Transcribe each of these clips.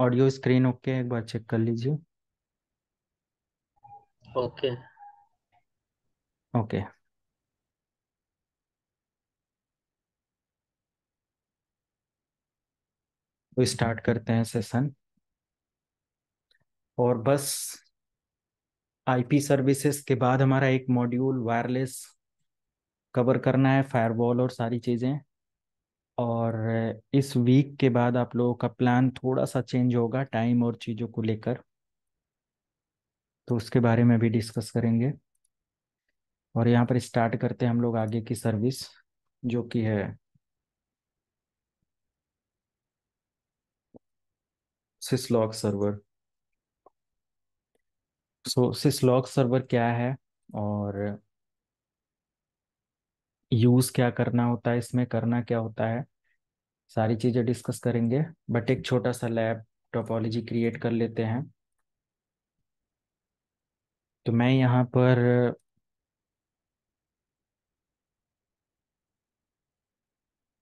Audio screen okay एक बार check कर लीजिए ओके ओके तो स्टार्ट करते हैं सेशन और बस आईपी सर्विसेज के बाद हमारा एक मॉड्यूल वायरलेस कवर करना है फायरवॉल और सारी चीज़ें और इस वीक के बाद आप लोगों का प्लान थोड़ा सा चेंज होगा टाइम और चीज़ों को लेकर तो उसके बारे में भी डिस्कस करेंगे और यहाँ पर स्टार्ट करते हैं हम लोग आगे की सर्विस जो कि है syslog server so syslog server क्या है और यूज क्या करना होता है इसमें करना क्या होता है सारी चीजें डिस्कस करेंगे बट एक छोटा सा लैब टोपोलॉजी क्रिएट कर लेते हैं तो मैं यहाँ पर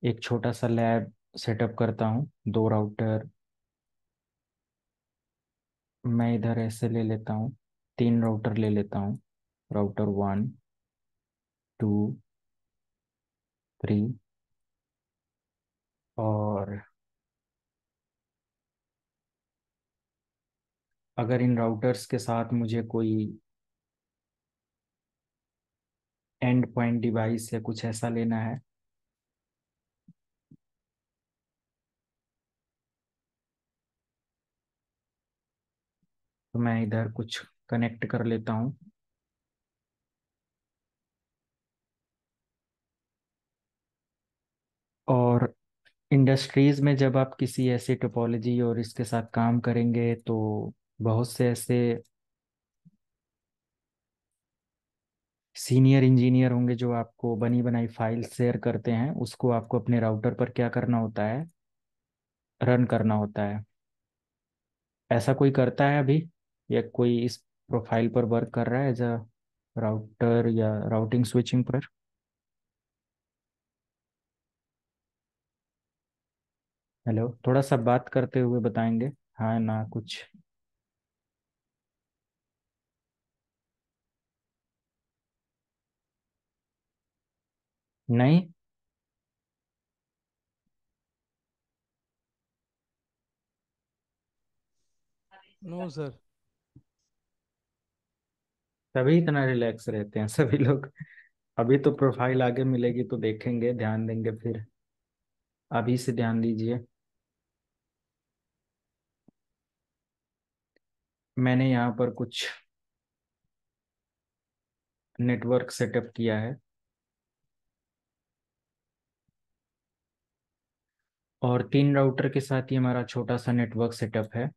एक छोटा सा लैब सेटअप करता हूँ दो राउटर मैं इधर ऐसे ले लेता हूँ तीन राउटर ले लेता हूँ राउटर वन टू थ्री और अगर इन राउटर्स के साथ मुझे कोई एंड पॉइंट डिवाइस या कुछ ऐसा लेना है तो मैं इधर कुछ कनेक्ट कर लेता हूँ इंडस्ट्रीज में जब आप किसी ऐसी टोपोलॉजी और इसके साथ काम करेंगे तो बहुत से ऐसे सीनियर इंजीनियर होंगे जो आपको बनी बनाई फाइल शेयर करते हैं उसको आपको अपने राउटर पर क्या करना होता है रन करना होता है ऐसा कोई करता है अभी या कोई इस प्रोफाइल पर वर्क कर रहा है एज अ राउटर या राउटिंग स्विचिंग पर हेलो थोड़ा सा बात करते हुए बताएंगे हाँ ना कुछ नहीं नो सर तभी इतना रिलैक्स रहते हैं सभी लोग अभी तो प्रोफाइल आगे मिलेगी तो देखेंगे ध्यान देंगे फिर अभी से ध्यान दीजिए मैंने यहाँ पर कुछ नेटवर्क सेटअप किया है और तीन राउटर के साथ ही हमारा छोटा सा नेटवर्क सेटअप है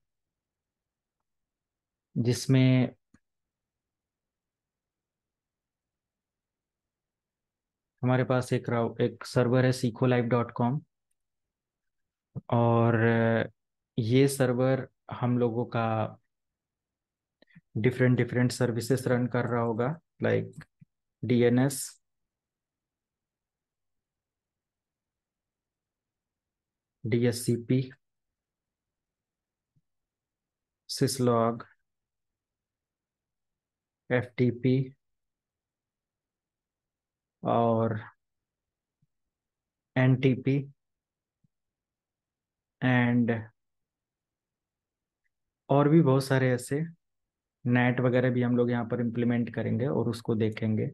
जिसमें हमारे पास एक राउ एक सर्वर है सीखो लाइव डॉट कॉम और ये सर्वर हम लोगों का डिफरेंट डिफरेंट सर्विसेस रन कर रहा होगा like D N S P DNS F T P और एन टी पी एंड और भी बहुत सारे ऐसे नेट वगैरह भी हम लोग यहाँ पर इम्प्लीमेंट करेंगे और उसको देखेंगे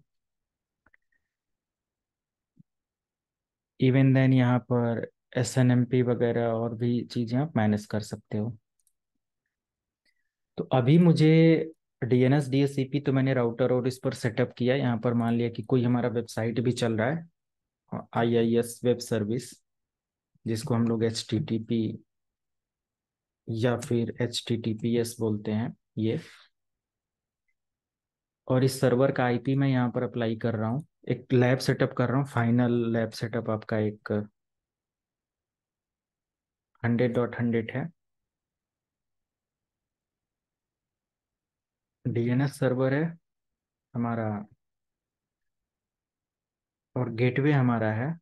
इवन देन यहाँ पर एस एन एम पी वगैरह और भी चीज़ें आप मैनेज कर सकते हो तो अभी मुझे D N S D S C P तो मैंने राउटर और इस पर सेटअप किया यहाँ पर मान लिया कि कोई हमारा वेबसाइट भी चल रहा है I I S web service जिसको हम लोग एच टी टी पी या फिर H T T P S बोलते हैं ये और इस सर्वर का आईपी मैं यहाँ पर अप्लाई कर रहा हूँ एक लैब सेटअप कर रहा हूँ फाइनल लैब सेटअप आपका एक हंड्रेड डॉट हंड्रेड है डीएनएस सर्वर है हमारा और गेटवे हमारा है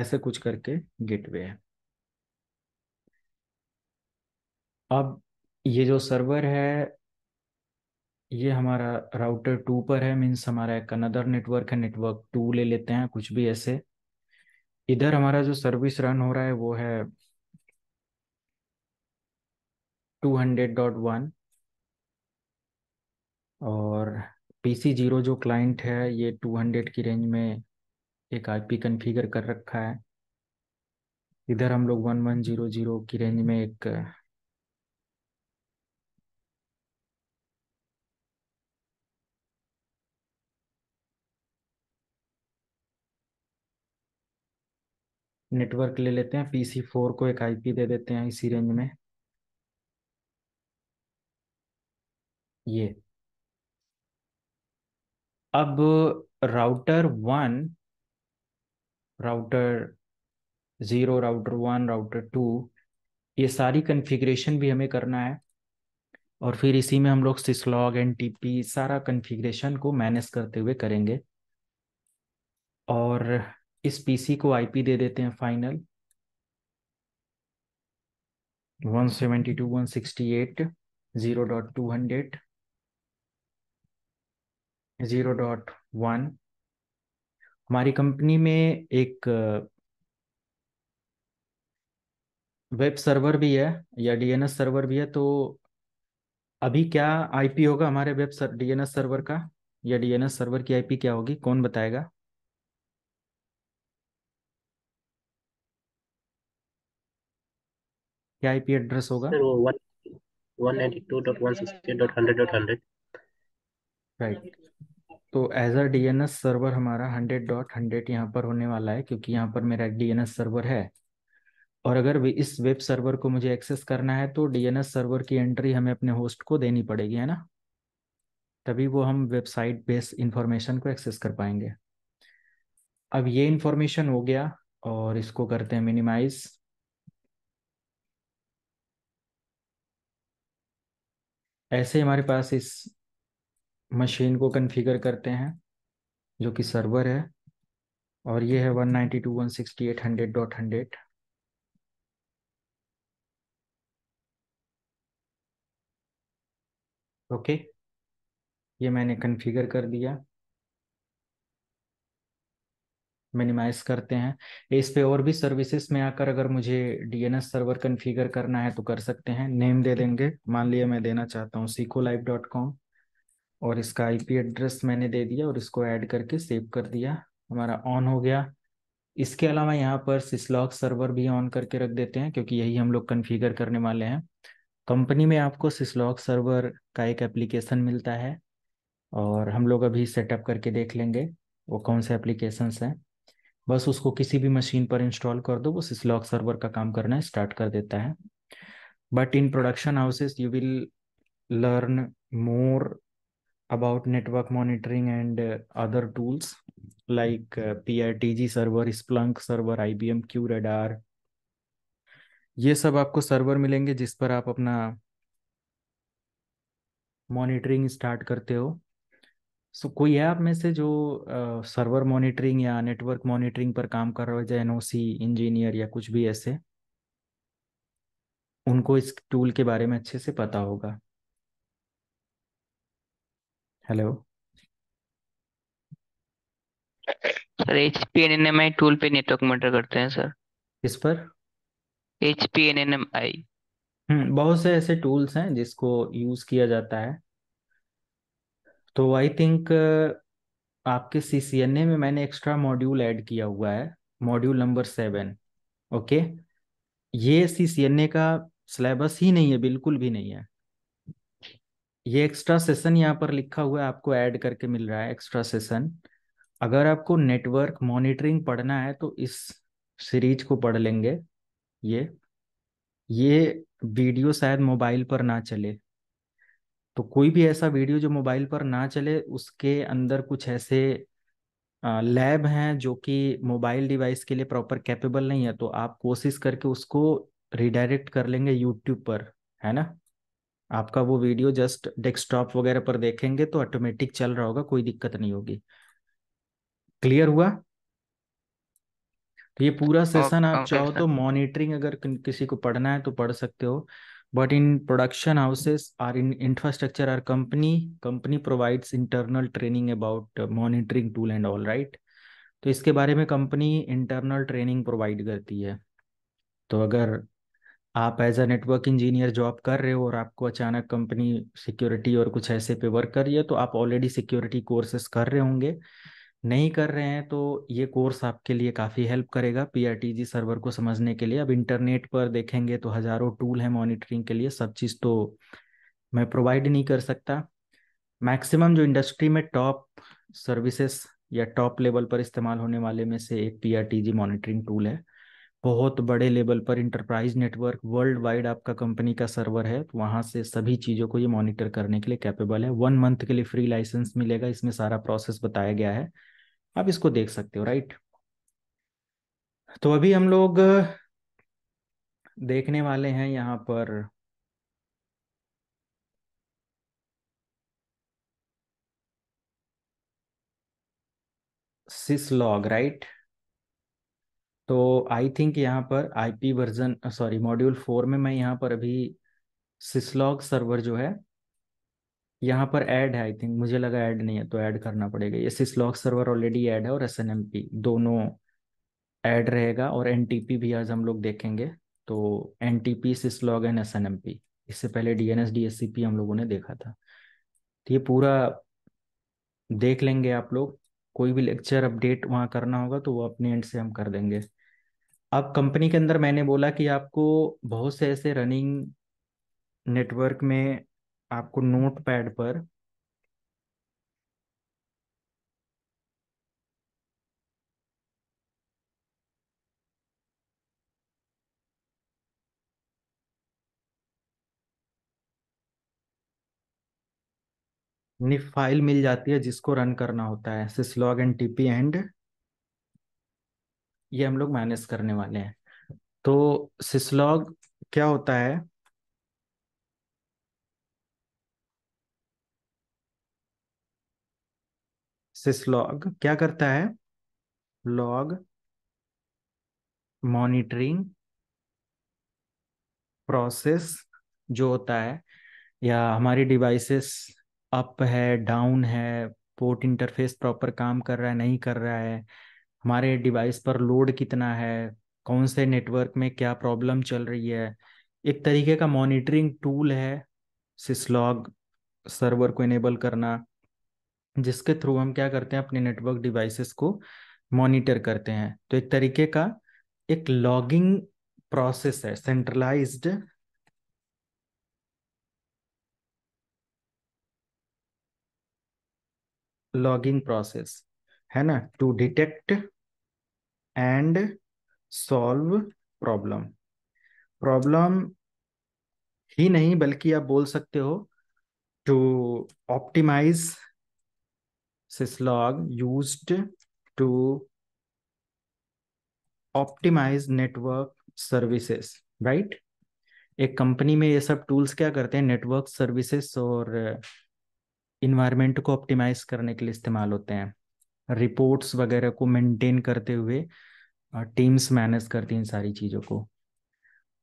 ऐसे कुछ करके गेटवे है अब ये जो सर्वर है ये हमारा राउटर टू पर है मीन्स हमारा एक अनदर नेटवर्क है नेटवर्क टू ले लेते हैं कुछ भी ऐसे इधर हमारा जो सर्विस रन हो रहा है वो है टू हंड्रेड डॉट वन और पीसी जीरो जो क्लाइंट है ये टू हंड्रेड की रेंज में एक आईपी कॉन्फ़िगर कर रखा है इधर हम लोग वन वन जीरो जीरो की रेंज में एक नेटवर्क ले लेते हैं पीसी फोर को एक आईपी दे देते हैं इसी रेंज में ये अब router one router zero router one router two ये सारी कन्फिग्रेशन भी हमें करना है और फिर इसी में हम लोग सिसलॉग एन टी पी सारा कन्फिग्रेशन को मैनेज करते हुए करेंगे और इस पीसी को आईपी दे देते हैं फाइनल डॉट वन हमारी कंपनी में एक वेब सर्वर भी है या डीएनएस सर्वर भी है तो अभी क्या आईपी होगा हमारे वेब डीएनएस सर्वर का या डीएनएस सर्वर की आईपी क्या होगी कौन बताएगा क्या आईपी एड्रेस होगा सर वो one one ninety two dot one sixty dot hundred dot hundred right तो एज अ डीएनएस सर्वर हमारा हंड्रेड डॉट हंड्रेड यहाँ पर होने वाला है क्योंकि यहाँ पर मेरा डीएनएस सर्वर है और अगर इस वेब सर्वर को मुझे एक्सेस करना है तो डीएनएस सर्वर की एंट्री हमें अपने होस्ट को देनी पड़ेगी है ना तभी वो हम वेबसाइट बेस इंफॉर्मेशन को एक्सेस कर पाएंगे अब ये इंफॉर्मेशन हो गया और इसको करते हैं मिनिमाइज़ ऐसे हमारे पास इस मशीन को कन्फिगर करते हैं जो कि सर्वर है और ये है one one ninety two sixty eight hundred dot hundred okay ये मैंने कन्फिगर कर दिया मिनिमाइज करते हैं इस पे और भी सर्विसेज में आकर अगर मुझे डीएनएस सर्वर कन्फिगर करना है तो कर सकते हैं नेम दे देंगे मान लिया मैं देना चाहता हूँ सीको लाइव डॉट कॉम और इसका आईपी एड्रेस मैंने दे दिया और इसको ऐड करके सेव कर दिया हमारा ऑन हो गया इसके अलावा यहाँ पर सिसलॉग सर्वर भी ऑन करके रख देते हैं क्योंकि यही हम लोग कन्फिगर करने वाले हैं कंपनी में आपको सिसलॉग सर्वर का एक एप्लीकेशन मिलता है और हम लोग अभी सेटअप करके देख लेंगे वो कौन से एप्लीकेशंस हैं बस उसको किसी भी मशीन पर इंस्टॉल कर दो वो सिसलॉग सर्वर का काम करना स्टार्ट कर देता है but in production houses you will learn more about network monitoring and other tools like P R T G server Splunk server I B M Q radar ये सब आपको सर्वर मिलेंगे जिस पर आप अपना मॉनिटरिंग स्टार्ट करते हो सो so, कोई है आप में से जो सर्वर मॉनिटरिंग या नेटवर्क मॉनिटरिंग पर काम कर रहे हो जैसे एनओसी इंजीनियर या कुछ भी ऐसे उनको इस टूल के बारे में अच्छे से पता होगा hello sir H P N N M I tool पे नेटवर्क मॉनिटर करते हैं सर इस पर H P N N M I हम्म बहुत से ऐसे टूल्स हैं जिसको यूज किया जाता है तो आई थिंक uh, आपके सी सी एन ए में मैंने एक्स्ट्रा मॉड्यूल ऐड किया हुआ है मॉड्यूल नंबर सेवन ओके ये सी सी एन ए का सिलेबस ही नहीं है बिल्कुल भी नहीं है ये एक्स्ट्रा सेशन यहाँ पर लिखा हुआ है आपको ऐड करके मिल रहा है एक्स्ट्रा सेशन अगर आपको नेटवर्क मॉनिटरिंग पढ़ना है तो इस सीरीज को पढ़ लेंगे ये ये वीडियो शायद मोबाइल पर ना चले तो कोई भी ऐसा वीडियो जो मोबाइल पर ना चले उसके अंदर कुछ ऐसे लैब हैं जो कि मोबाइल डिवाइस के लिए प्रॉपर कैपेबल नहीं है तो आप कोशिश करके उसको रिडायरेक्ट कर लेंगे यूट्यूब पर है ना आपका वो वीडियो जस्ट डेस्कटॉप वगैरह पर देखेंगे तो ऑटोमेटिक चल रहा होगा कोई दिक्कत नहीं होगी क्लियर हुआ तो ये पूरा सेशन आप चाहो तो मॉनिटरिंग अगर किसी को पढ़ना है तो पढ़ सकते हो but in production houses or in infrastructure or company company provides internal training about monitoring tool and all right तो इसके बारे में कंपनी इंटरनल ट्रेनिंग प्रोवाइड करती है तो अगर आप as a network engineer job कर रहे हो और आपको अचानक कंपनी सिक्योरिटी और कुछ ऐसे पे वर्क कर रही है तो आप ऑलरेडी सिक्योरिटी कोर्सेस कर रहे होंगे नहीं कर रहे हैं तो ये कोर्स आपके लिए काफ़ी हेल्प करेगा पीआरटीजी सर्वर को समझने के लिए अब इंटरनेट पर देखेंगे तो हज़ारों टूल हैं मॉनिटरिंग के लिए सब चीज़ तो मैं प्रोवाइड नहीं कर सकता मैक्सिमम जो इंडस्ट्री में टॉप सर्विसेज या टॉप लेवल पर इस्तेमाल होने वाले में से एक पीआरटीजी मॉनिटरिंग टूल है बहुत बड़े लेवल पर इंटरप्राइज नेटवर्क वर्ल्ड वाइड आपका कंपनी का सर्वर है तो वहाँ से सभी चीज़ों को ये मॉनिटर करने के लिए कैपेबल है वन मंथ के लिए फ्री लाइसेंस मिलेगा इसमें सारा प्रोसेस बताया गया है आप इसको देख सकते हो राइट तो अभी हम लोग देखने वाले हैं यहाँ पर सिस लॉग राइट right? तो आई थिंक यहाँ पर IP version sorry module four में मैं यहाँ पर अभी सिसलॉग सर्वर जो है यहाँ पर ऐड है आई थिंक मुझे लगा ऐड नहीं है तो ऐड करना पड़ेगा ये सिसलॉग सर्वर ऑलरेडी ऐड है और एस दोनों ऐड रहेगा और एन भी आज हम लोग देखेंगे तो N T P syslog and S इससे पहले D N S D S C P हम लोगों ने देखा था तो ये पूरा देख लेंगे आप लोग कोई भी लेक्चर अपडेट वहाँ करना होगा तो वो अपने एंड से हम कर देंगे अब कंपनी के अंदर मैंने बोला कि आपको बहुत से ऐसे रनिंग नेटवर्क में आपको नोट पैड पर फाइल मिल जाती है जिसको रन करना होता है लॉग एंड टीपी एंड ये हम लोग माइनस करने वाले हैं तो सिसलॉग क्या होता है सिसलॉग क्या करता है लॉग मॉनिटरिंग प्रोसेस जो होता है या हमारी डिवाइसेस अप है डाउन है पोर्ट इंटरफेस प्रॉपर काम कर रहा है नहीं कर रहा है हमारे डिवाइस पर लोड कितना है कौन से नेटवर्क में क्या प्रॉब्लम चल रही है एक तरीके का मॉनिटरिंग टूल है सिसलॉग सर्वर को इनेबल करना जिसके थ्रू हम क्या करते हैं अपने नेटवर्क डिवाइसेस को मॉनिटर करते हैं तो एक तरीके का एक लॉगिंग प्रोसेस है सेंट्रलाइज्ड लॉगिंग प्रोसेस है ना to detect and solve problem problem ही नहीं बल्कि आप बोल सकते हो to optimise syslog use to optimise network services right एक कंपनी में ये सब टूल्स क्या करते हैं नेटवर्क सर्विसेस और इन्वायरमेंट को ऑप्टिमाइज करने के लिए इस्तेमाल होते हैं रिपोर्ट्स वगैरह को मेंटेन करते हुए टीम्स मैनेज करती हैं सारी चीज़ों को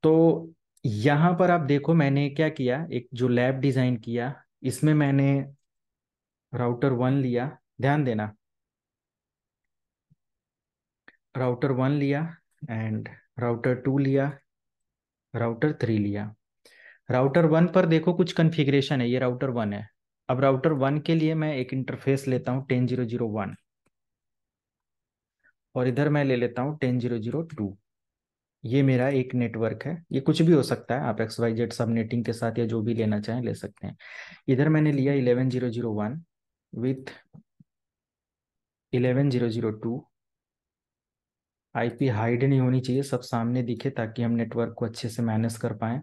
तो यहाँ पर आप देखो मैंने क्या किया एक जो लैब डिज़ाइन किया इसमें मैंने राउटर वन लिया ध्यान देना राउटर वन लिया एंड राउटर टू लिया राउटर थ्री लिया राउटर वन पर देखो कुछ कन्फिग्रेशन है ये राउटर वन है अब राउटर वन के लिए मैं एक इंटरफेस लेता हूँ टेन जीरो जीरो वन और इधर मैं ले लेता हूँ टेन जीरो जीरो टू ये मेरा एक नेटवर्क है ये कुछ भी हो सकता है आप एक्स वाई जेड सबनेटिंग के साथ या जो भी लेना चाहें ले सकते हैं इधर मैंने लिया eleven zero zero one with eleven zero zero two IP hide नहीं होनी चाहिए सब सामने दिखे ताकि हम नेटवर्क को अच्छे से मैनेज कर पाएं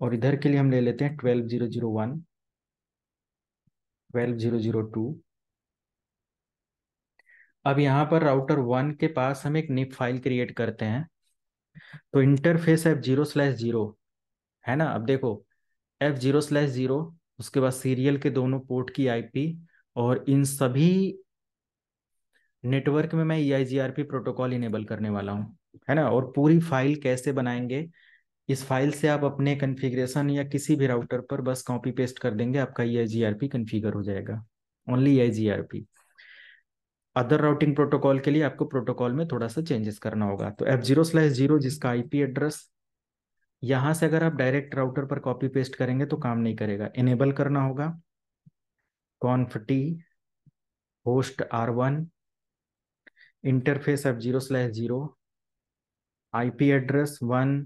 और इधर के लिए हम ले लेते हैं twelve zero zero one twelve zero zero two अब यहाँ पर राउटर वन के पास हम एक निप फाइल क्रिएट करते हैं तो interface F zero slash zero है ना अब देखो एफ जीरो स्लैश जीरो उसके बाद सीरियल के दोनों पोर्ट की आईपी और इन सभी नेटवर्क में मैं ई प्रोटोकॉल इनेबल करने वाला हूँ है ना और पूरी फाइल कैसे बनाएंगे इस फाइल से आप अपने कन्फिग्रेशन या किसी भी राउटर पर बस कॉपी पेस्ट कर देंगे आपका E I G R P configure हो जाएगा only E I G R P other routing protocol के लिए आपको प्रोटोकॉल में थोड़ा सा चेंजेस करना होगा तो एफ जीरो स्लैश जीरो जिसका आईपी एड्रेस यहां से अगर आप डायरेक्ट राउटर पर कॉपी पेस्ट करेंगे तो काम नहीं करेगा इनेबल करना होगा conf t host R one interface F zero slash zero I P address one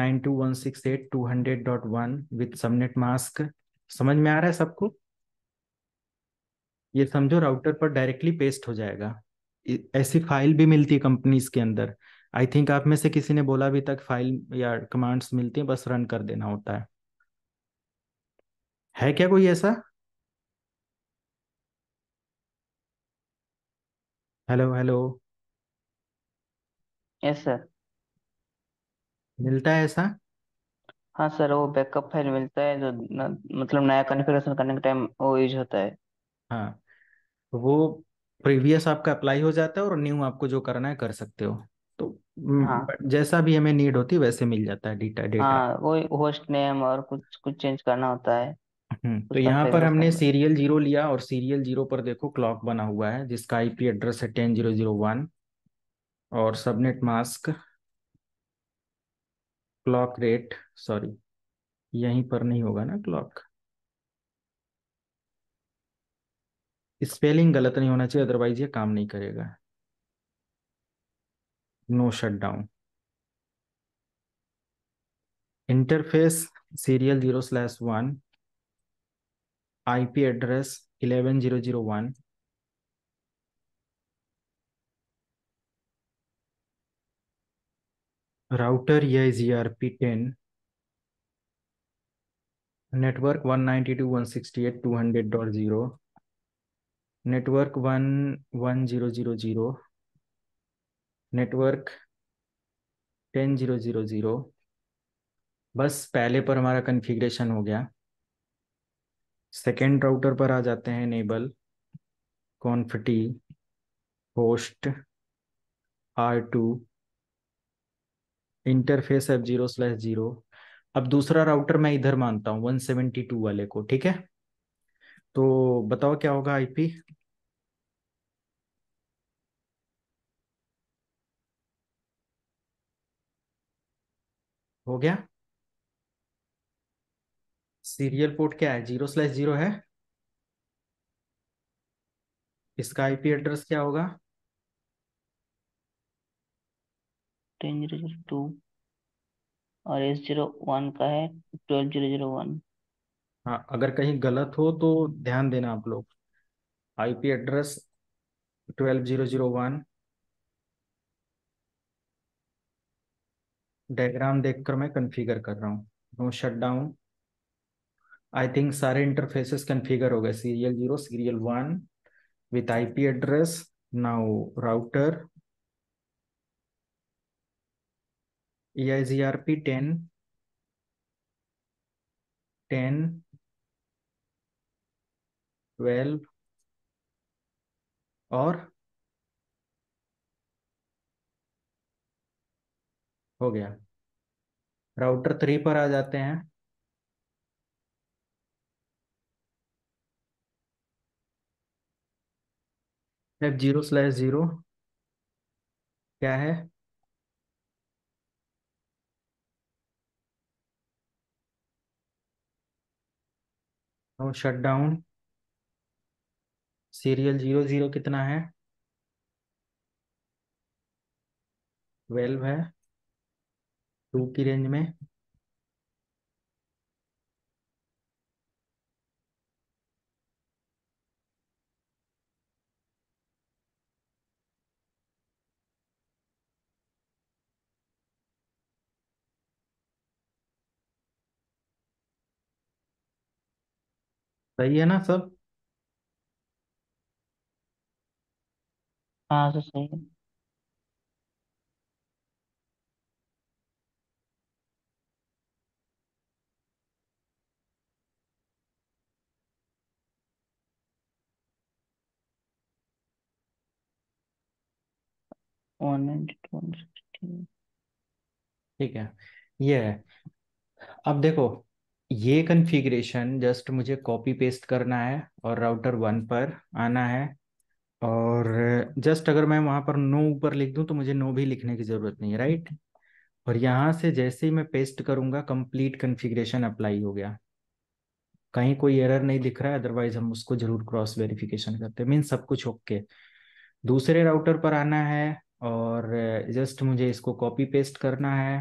nine two one six eight two hundred dot one with subnet mask समझ में आ रहा है सबको ये समझो राउटर पर डायरेक्टली पेस्ट हो जाएगा ऐसी फाइल भी मिलती है कंपनीज के अंदर आई थिंक आप में से किसी ने बोला अभी तक फाइल या कमांड्स मिलती है बस रन कर देना होता है है क्या कोई ऐसा हेलो हेलो यस सर मिलता है ऐसा हाँ सर वो बैकअप फाइल मिलता है जो न, मतलब नया कॉन्फ़िगरेशन करने के टाइम वो यूज होता है हाँ वो प्रीवियस आपका अप्लाई हो जाता है और न्यू आपको जो करना है कर सकते हो तो हाँ। जैसा भी हमें नीड होती वैसे मिल जाता है डेटा डेटा हाँ, वो होस्ट नेम और कुछ कुछ चेंज करना होता है हम्म, तो यहाँ पर हमने सीरियल जीरो लिया और सीरियल जीरो पर देखो क्लॉक बना हुआ है जिसका आईपी एड्रेस है टेन जीरो जीरो वन और subnet mask clock rate sorry यहीं पर नहीं होगा ना क्लॉक स्पेलिंग गलत नहीं होना चाहिए अदरवाइज ये काम नहीं करेगा no shut down interface serial zero slash one IP address eleven zero zero one router यह G R P ten network one ninety two one sixty eight two hundred dot zero network one one zero zero zero network ten zero zero zero बस पहले पर हमारा configuration हो गया second router पर आ जाते हैं enable conf t host R two interface F zero slash zero अब दूसरा राउटर मैं इधर मानता हूँ वन सेवेंटी टू वाले को ठीक है तो बताओ क्या होगा आईपी हो गया सीरियल पोर्ट क्या है जीरो स्लैश जीरो है इसका आईपी एड्रेस क्या होगा टेन जीरो जीरो टू और एस जीरो वन का है ट्वेल्व जीरो जीरो वन हाँ अगर कहीं गलत हो तो ध्यान देना आप लोग IP address twelve zero zero one diagram देखकर मैं कन्फिगर कर रहा हूँ no shut down I think सारे इंटरफेसेस कन्फिगर हो गए serial zero serial one with IP address now router E I G R P ten ten twelve और हो गया राउटर थ्री पर आ जाते हैं एफ जीरो स्लैश जीरो क्या है shut down serial zero zero कितना है ट्वेल्व है टू की रेंज में सही है ना सब हाँ सर तो सही है वन ठीक है ये है अब देखो ये कॉन्फ़िगरेशन जस्ट मुझे कॉपी पेस्ट करना है और राउटर वन पर आना है और जस्ट अगर मैं वहां पर नो ऊपर लिख दूं तो मुझे नो भी लिखने की जरूरत नहीं है राइट और यहाँ से जैसे ही मैं पेस्ट करूंगा कंप्लीट कन्फिग्रेशन अप्लाई हो गया कहीं कोई एरर नहीं दिख रहा है अदरवाइज हम उसको जरूर क्रॉस वेरिफिकेशन करते हैं मीन सब कुछ ओके दूसरे राउटर पर आना है और जस्ट मुझे इसको कॉपी पेस्ट करना है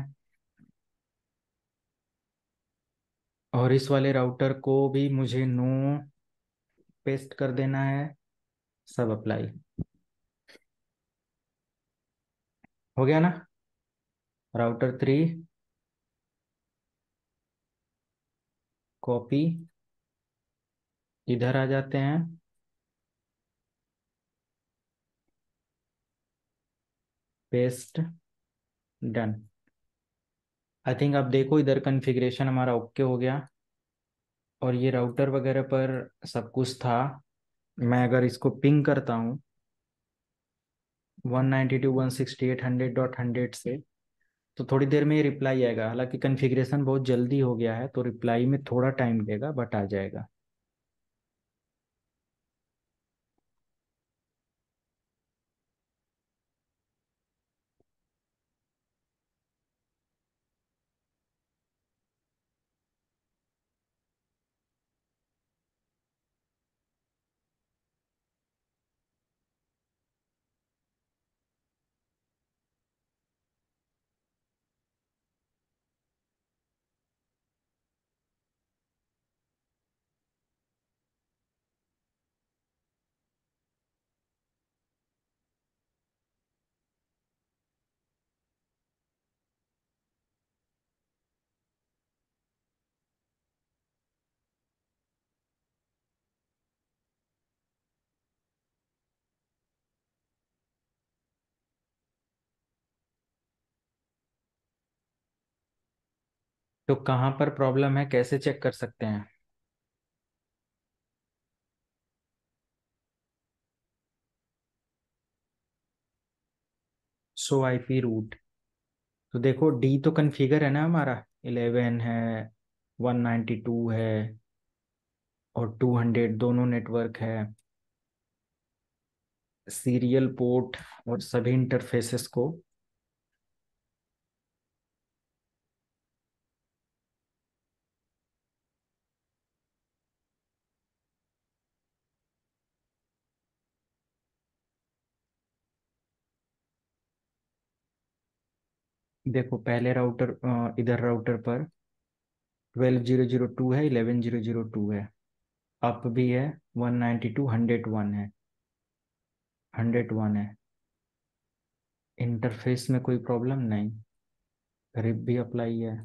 और इस वाले राउटर को भी मुझे नो पेस्ट कर देना है सब अप्लाई हो गया ना राउटर थ्री कॉपी इधर आ जाते हैं पेस्ट डन आई थिंक आप देखो इधर कॉन्फ़िगरेशन हमारा ओके हो गया और ये राउटर वगैरह पर सब कुछ था मैं अगर इसको पिंग करता हूँ one one two sixty eight hundred dot hundred से तो थोड़ी देर में ये रिप्लाई आएगा हालांकि कन्फिग्रेशन बहुत जल्दी हो गया है तो रिप्लाई में थोड़ा टाइम लेगा बट आ जाएगा तो कहाँ पर प्रॉब्लम है कैसे चेक कर सकते हैं सो आई पी रूट तो देखो डी तो कन्फिगर है ना हमारा इलेवन है वन नाइन्टी टू है और टू हंड्रेड दोनों नेटवर्क है सीरियल पोर्ट और सभी इंटरफेसेस को देखो पहले राउटर इधर राउटर पर ट्वेल्व जीरो जीरो टू है इलेवन जीरो जीरो टू है अप भी है one ninety two hundred one है हंड्रेड वन है इंटरफेस में कोई प्रॉब्लम नहीं रिप भी अप्लाई है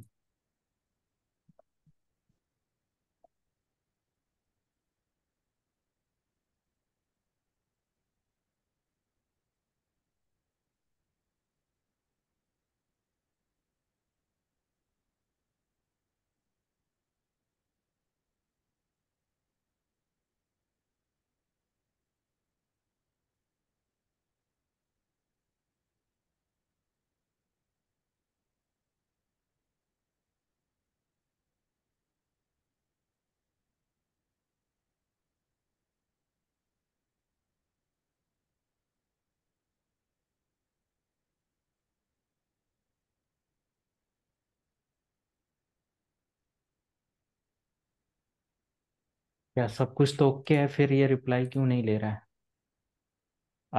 क्या सब कुछ तो ओके है फिर ये रिप्लाई क्यों नहीं ले रहा है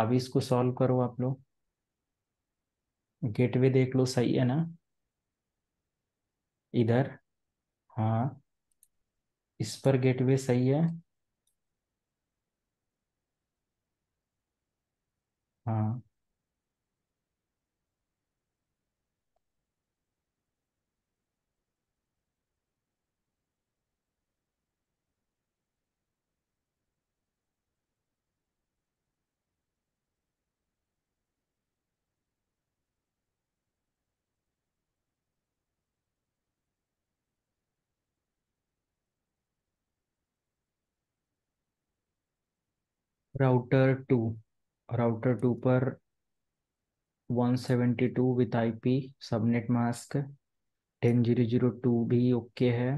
अभी इसको सॉल्व करो आप लोग गेटवे देख लो सही है ना इधर हाँ इस पर गेटवे सही है हाँ राउटर टू राउटर टू पर 172 विथ आईपी सबनेट मास्क 10002 भी ओके है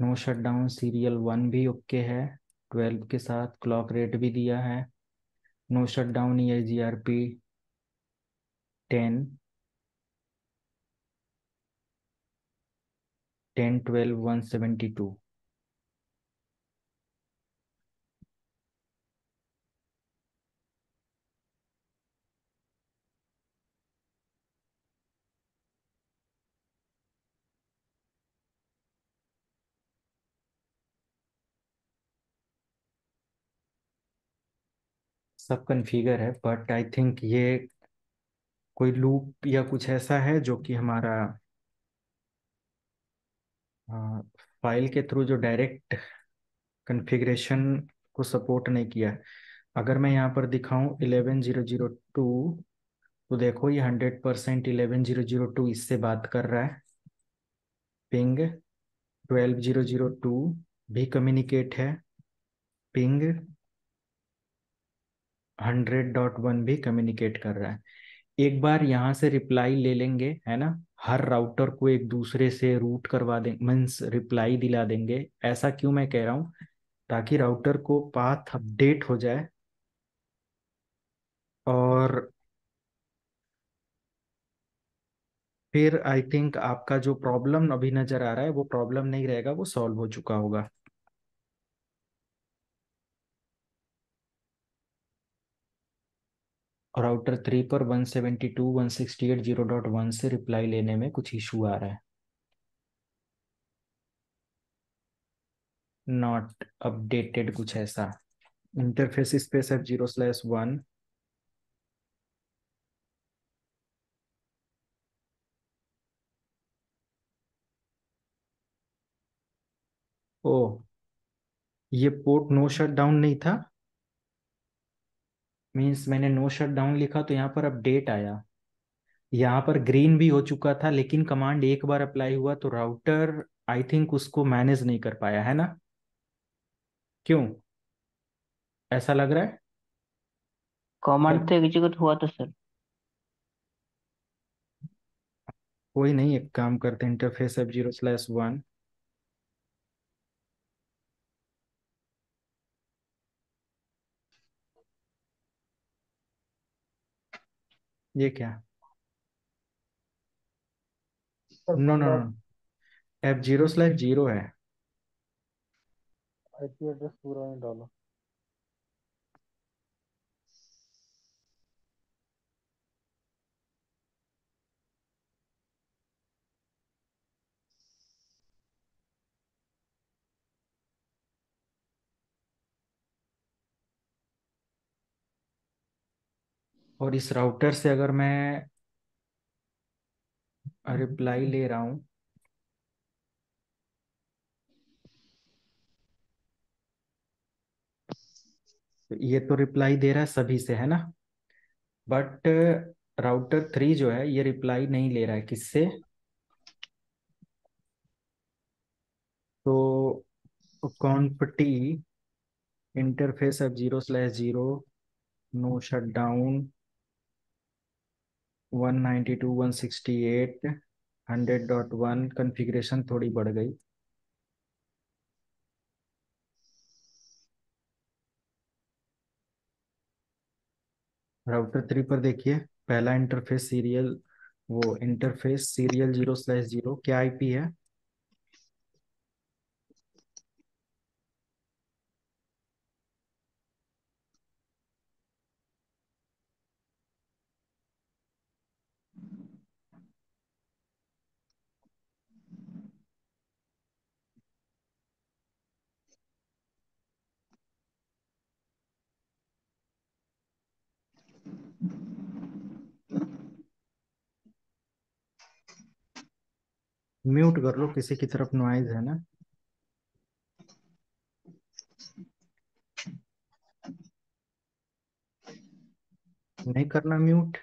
नो शटडाउन सीरियल वन भी ओके है 12 के साथ क्लॉक रेट भी दिया है no shutdown E I G R P ten ten twelve one seventy two सब कन्फिगर है बट आई थिंक ये कोई लूप या कुछ ऐसा है जो कि हमारा फाइल के थ्रू जो डायरेक्ट कन्फिग्रेशन को सपोर्ट नहीं किया है अगर मैं यहाँ पर दिखाऊँ इलेवन जीरो जीरो टू तो देखो ये hundred percent eleven zero zero two इससे बात कर रहा है ping twelve zero zero two भी कम्युनिकेट है पिंग हंड्रेड डॉट वन भी कम्युनिकेट कर रहा है एक बार यहाँ से रिप्लाई ले लेंगे है ना हर राउटर को एक दूसरे से रूट करवा दें मीन्स रिप्लाई दिला देंगे ऐसा क्यों मैं कह रहा हूँ ताकि राउटर को पाथ अपडेट हो जाए और फिर आई थिंक आपका जो प्रॉब्लम अभी नजर आ रहा है वो प्रॉब्लम नहीं रहेगा वो सॉल्व हो चुका होगा राउटर आउटर थ्री पर 172.168.0.1 से रिप्लाई लेने में कुछ इशू आ रहा है नॉट अपडेटेड कुछ ऐसा interface space F zero slash one O ये पोर्ट नो शट डाउन नहीं था मीन्स मैंने नो शट डाउन लिखा तो यहाँ पर अपडेट आया यहाँ पर ग्रीन भी हो चुका था लेकिन कमांड एक बार अप्लाई हुआ तो राउटर आई थिंक उसको मैनेज नहीं कर पाया है ना क्यों ऐसा लग रहा है कमांड तो एग्जीक्यूट हुआ तो सर कोई नहीं एक काम करते interface F zero slash one ये क्या no no no F zero slash zero है आईपी एड्रेस पूरा नहीं डाला और इस राउटर से अगर मैं रिप्लाई ले रहा हूं ये तो रिप्लाई दे रहा है सभी से है ना बट राउटर थ्री जो है ये रिप्लाई नहीं ले रहा है किससे तो कॉन्पटी इंटरफेस अब zero slash zero no shut down 192.168.100.1 168, configuration थोड़ी बढ़ गई राउटर थ्री पर देखिए पहला इंटरफेस सीरियल वो interface serial zero slash zero क्या आईपी है म्यूट कर लो किसी की तरफ नॉइज है ना नहीं करना म्यूट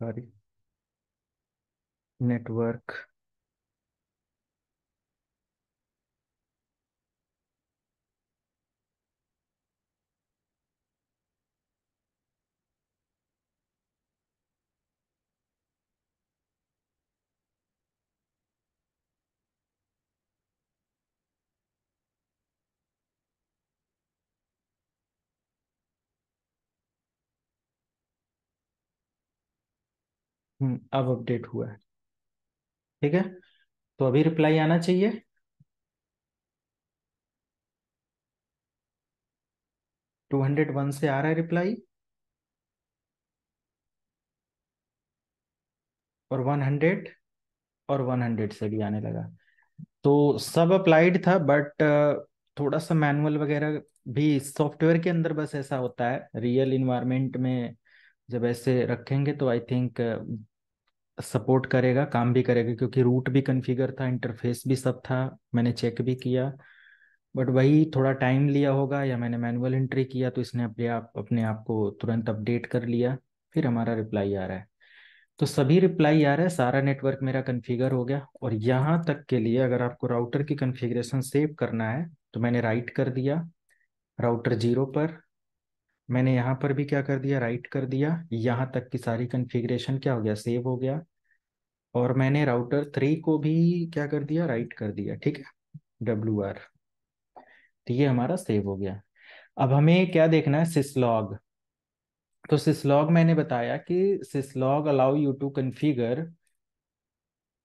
सॉरी नेटवर्क हम्म, अब अपडेट हुआ है ठीक है तो अभी रिप्लाई आना चाहिए टू हंड्रेड वन से आ रहा है रिप्लाई और वन हंड्रेड और वन हंड्रेड से भी आने लगा तो सब अप्लाइड था बट थोड़ा सा मैनुअल वगैरह भी सॉफ्टवेयर के अंदर बस ऐसा होता है रियल इन्वायरमेंट में जब ऐसे रखेंगे तो आई थिंक सपोर्ट करेगा काम भी करेगा क्योंकि रूट भी कन्फिगर था इंटरफेस भी सब था मैंने चेक भी किया बट वही थोड़ा टाइम लिया होगा या मैंने मैनुअल एंट्री किया तो इसने अपने आप अपने आप को तुरंत अपडेट कर लिया फिर हमारा रिप्लाई आ रहा है तो सभी रिप्लाई आ रहा है सारा नेटवर्क मेरा कन्फिगर हो गया और यहाँ तक के लिए अगर आपको राउटर की कन्फिग्रेशन सेव करना है तो मैंने राइट कर दिया राउटर जीरो पर मैंने यहाँ पर भी क्या कर दिया राइट कर दिया यहाँ तक की सारी कन्फिग्रेशन क्या हो गया सेव हो गया और मैंने राउटर थ्री को भी क्या कर दिया राइट कर दिया ठीक है डब्ल्यू आर तो ये हमारा सेव हो गया अब हमें क्या देखना है सिसलॉग तो सिसलॉग मैंने बताया कि syslog allow you to configure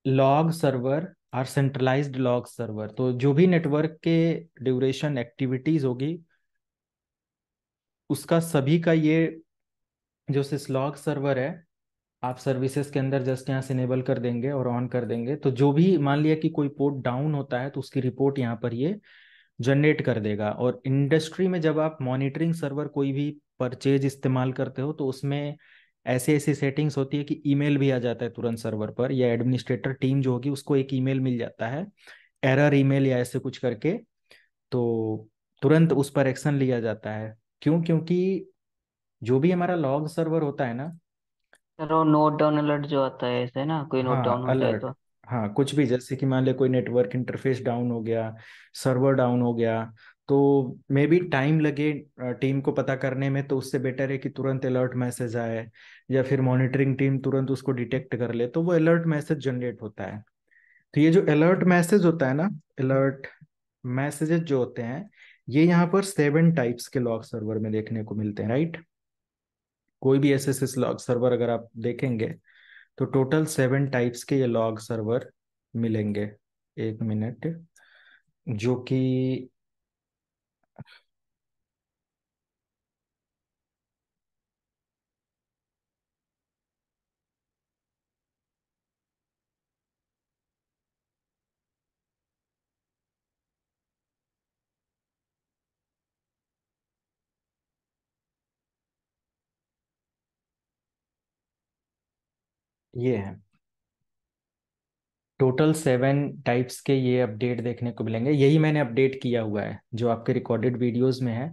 log server और सेंट्रलाइज्ड लॉग सर्वर तो जो भी नेटवर्क के ड्यूरेशन एक्टिविटीज होगी उसका सभी का ये जो सिस्लॉग सर्वर है आप सर्विसेज के अंदर जस्ट यहाँ से इनेबल कर देंगे और ऑन कर देंगे तो जो भी मान लिया कि कोई पोर्ट डाउन होता है तो उसकी रिपोर्ट यहाँ पर ये जनरेट कर देगा और इंडस्ट्री में जब आप मॉनिटरिंग सर्वर कोई भी परचेज इस्तेमाल करते हो तो उसमें ऐसे ऐसी सेटिंग्स होती है कि ईमेल भी आ जाता है तुरंत सर्वर पर या एडमिनिस्ट्रेटर टीम जो होगी उसको एक ईमेल मिल जाता है एरर ईमेल या ऐसे कुछ करके तो तुरंत उस पर एक्शन लिया जाता है क्यों क्योंकि जो भी हमारा लॉग सर्वर होता है ना सर वो नोट डाउन अलर्ट जो आता है ऐसे ना कोई नोट हाँ डाउन हो जाए अलर्ट तो हाँ कुछ भी जैसे कि मान ले कोई नेटवर्क इंटरफेस डाउन हो गया सर्वर डाउन हो गया तो मे बी टाइम लगे टीम को पता करने में तो उससे बेटर है कि तुरंत अलर्ट मैसेज आए या फिर मॉनिटरिंग टीम तुरंत उसको डिटेक्ट कर ले तो वो अलर्ट मैसेज जनरेट होता है तो ये जो अलर्ट मैसेज होता है ना अलर्ट मैसेजेस जो होते हैं ये यहाँ पर सेवन टाइप्स के लॉग सर्वर में देखने को मिलते हैं राइट कोई भी S S S log server अगर आप देखेंगे तो टोटल सेवन टाइप्स के ये लॉग सर्वर मिलेंगे एक मिनट जो कि ये है टोटल सेवन टाइप्स के ये अपडेट देखने को मिलेंगे यही मैंने अपडेट किया हुआ है जो आपके रिकॉर्डेड वीडियोस में है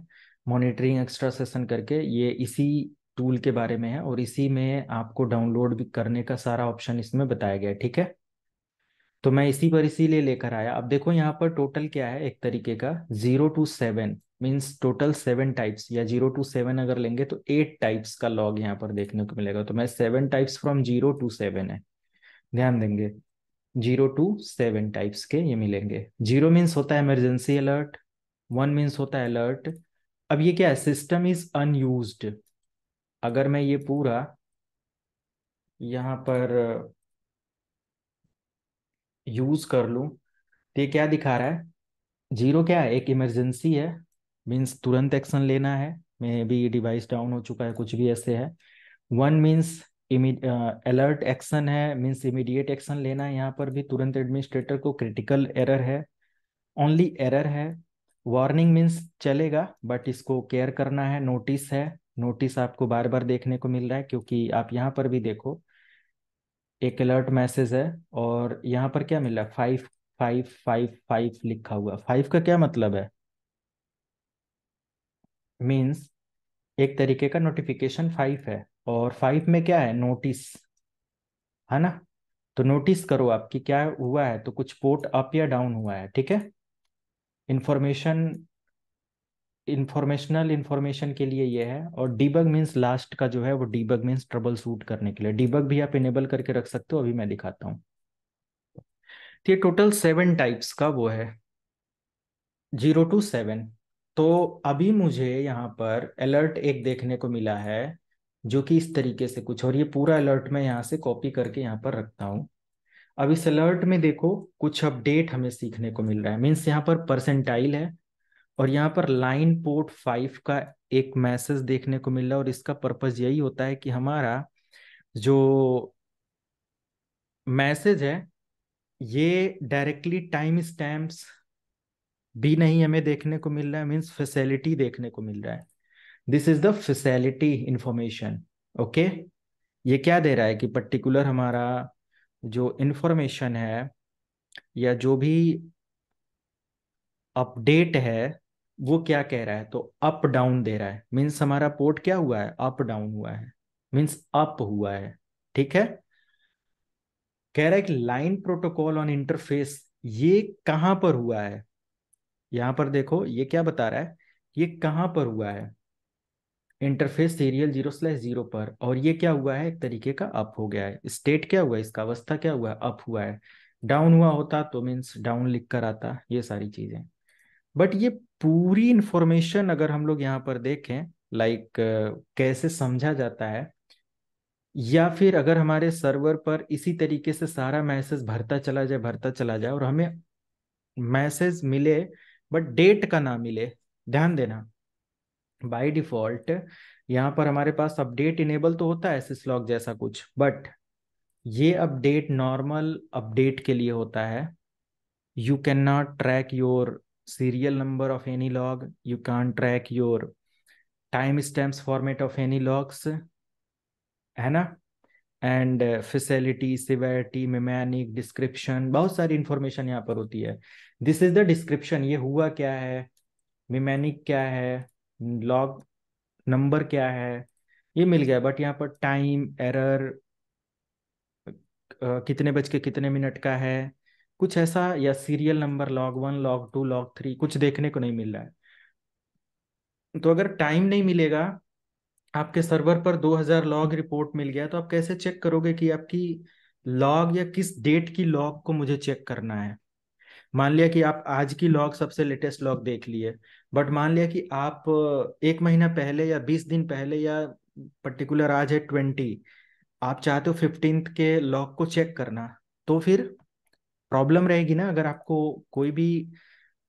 मॉनिटरिंग एक्स्ट्रा सेशन करके ये इसी टूल के बारे में है और इसी में आपको डाउनलोड भी करने का सारा ऑप्शन इसमें बताया गया है ठीक है तो मैं इसी पर इसीलिए लेकर आया अब देखो यहाँ पर टोटल क्या है एक तरीके का zero to seven means total seven types या जीरो टू सेवन अगर लेंगे तो एट टाइप्स का लॉग यहाँ पर देखने को मिलेगा तो मैं seven types from zero to seven है ध्यान देंगे जीरो टू सेवन टाइप्स के ये मिलेंगे जीरो मीन्स होता है इमरजेंसी अलर्ट वन मीन्स होता है अलर्ट अब ये क्या है सिस्टम इज अनयूज अगर मैं ये पूरा यहाँ पर यूज कर लूँ तो ये क्या दिखा रहा है जीरो क्या है एक इमरजेंसी है मीन्स तुरंत एक्शन लेना है मे बी डिवाइस डाउन हो चुका है कुछ भी ऐसे है वन मीन्स अलर्ट एक्शन है मीन्स इमीडिएट एक्शन लेना है यहाँ पर भी तुरंत एडमिनिस्ट्रेटर को क्रिटिकल एरर है ओनली एरर है वार्निंग मीन्स चलेगा बट इसको केयर करना है नोटिस है नोटिस आपको बार बार देखने को मिल रहा है क्योंकि आप यहाँ पर भी देखो एक अलर्ट मैसेज है और यहाँ पर क्या मिल रहा है फाइव फाइव फाइव फाइव लिखा हुआ फाइव का क्या मतलब है मीन्स एक तरीके का नोटिफिकेशन फाइव है और फाइव में क्या है नोटिस है ना तो नोटिस करो आपकी क्या हुआ है तो कुछ पोर्ट अप या डाउन हुआ है ठीक है इंफॉर्मेशन इंफॉर्मेशनल इंफॉर्मेशन के लिए ये है और डीबग मीन्स लास्ट का जो है वो डीबग मीन्स ट्रबल सूट करने के लिए डीबग भी आप इनेबल करके रख सकते हो अभी मैं दिखाता हूँ तो ये टोटल सेवन टाइप्स का वो है जीरो टू सेवन तो अभी मुझे यहाँ पर अलर्ट एक देखने को मिला है जो कि इस तरीके से कुछ और ये पूरा अलर्ट मैं यहाँ से कॉपी करके यहाँ पर रखता हूँ अब इस अलर्ट में देखो कुछ अपडेट हमें सीखने को मिल रहा है मीन्स यहाँ पर परसेंटाइल है और यहाँ पर लाइन पोर्ट फाइव का एक मैसेज देखने को मिल रहा है और इसका पर्पज यही होता है कि हमारा जो मैसेज है ये डायरेक्टली टाइम स्टैम्प्स भी नहीं हमें देखने को मिल रहा है मीन्स फैसिलिटी देखने को मिल रहा है this is the facility information okay ये क्या दे रहा है कि पर्टिकुलर हमारा जो इंफॉर्मेशन है या जो भी अपडेट है वो क्या कह रहा है तो अप डाउन दे रहा है मीन्स हमारा पोर्ट क्या हुआ है अप डाउन हुआ है मीन्स अप हुआ है ठीक है कह रहा है कि लाइन प्रोटोकॉल ऑन इंटरफेस ये कहां पर हुआ है यहाँ पर देखो ये क्या बता रहा है ये कहां पर हुआ है interface serial zero slash zero पर और ये क्या हुआ है एक तरीके का अप हो गया है स्टेट क्या हुआ है इसका अवस्था क्या हुआ है अप हुआ है डाउन हुआ होता तो मीन्स डाउन लिख कर आता ये सारी चीजें बट ये पूरी इंफॉर्मेशन अगर हम लोग यहाँ पर देखें लाइक like, कैसे समझा जाता है या फिर अगर हमारे सर्वर पर इसी तरीके से सारा मैसेज भरता चला जाए भरता चला जाए और हमें मैसेज मिले बट डेट का ना मिले ध्यान देना बाय डिफॉल्ट यहाँ पर हमारे पास अपडेट इनेबल तो होता है लॉग जैसा कुछ बट ये अपडेट नॉर्मल अपडेट के लिए होता है you can not track your serial number of any log you can track your time stamp format of any logs है ना and facility severity mnemonic description बहुत सारी इंफॉर्मेशन यहाँ पर होती है दिस इज द डिस्क्रिप्शन ये हुआ क्या है मेमैनिक क्या है लॉग नंबर क्या है ये मिल गया बट यहाँ पर टाइम एरर कितने बज के कितने मिनट का है कुछ ऐसा या serial number log one log two log three कुछ देखने को नहीं मिल रहा है तो अगर टाइम नहीं मिलेगा आपके सर्वर पर 2000 लॉग रिपोर्ट मिल गया तो आप कैसे चेक करोगे कि आपकी लॉग या किस डेट की लॉग को मुझे चेक करना है मान लिया कि आप आज की लॉग सबसे लेटेस्ट लॉग देख लिए बट मान लिया कि आप एक महीना पहले या बीस दिन पहले या पर्टिकुलर आज है ट्वेंटी आप चाहते हो फिफ्टींथ के लॉग को चेक करना तो फिर प्रॉब्लम रहेगी ना अगर आपको कोई भी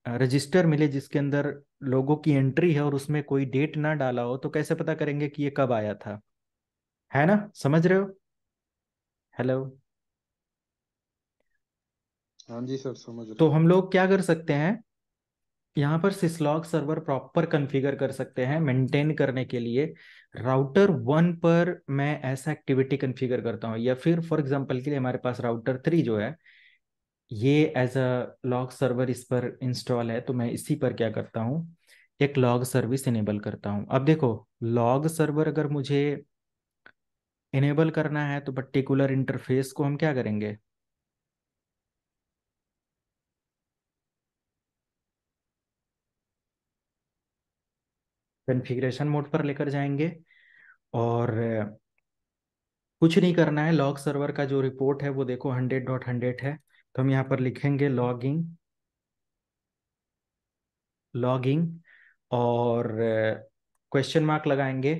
रजिस्टर मिले जिसके अंदर लोगों की एंट्री है और उसमें कोई डेट ना डाला हो तो कैसे पता करेंगे कि ये कब आया था है ना समझ रहे हो हेलो हाँ जी सर समझ तो हम लोग क्या कर सकते हैं यहाँ पर सिस्लॉग सर्वर प्रॉपर कॉन्फ़िगर कर सकते हैं मेंटेन करने के लिए राउटर वन पर मैं ऐसा एक्टिविटी कॉन्फ़िगर करता हूँ या फिर फॉर एग्जांपल के लिए हमारे पास राउटर थ्री जो है ये एज अ लॉग सर्वर इस पर इंस्टॉल है तो मैं इसी पर क्या करता हूँ एक लॉग सर्विस इनेबल करता हूँ अब देखो लॉग सर्वर अगर मुझे इनेबल करना है तो पर्टिकुलर इंटरफेस को हम क्या करेंगे कन्फिग्रेशन मोड पर लेकर जाएंगे और कुछ नहीं करना है लॉग सर्वर का जो रिपोर्ट है वो देखो हंड्रेड डॉट हंड्रेड है तो हम यहाँ पर लिखेंगे लॉगिंग लॉगिंग और क्वेश्चन मार्क लगाएंगे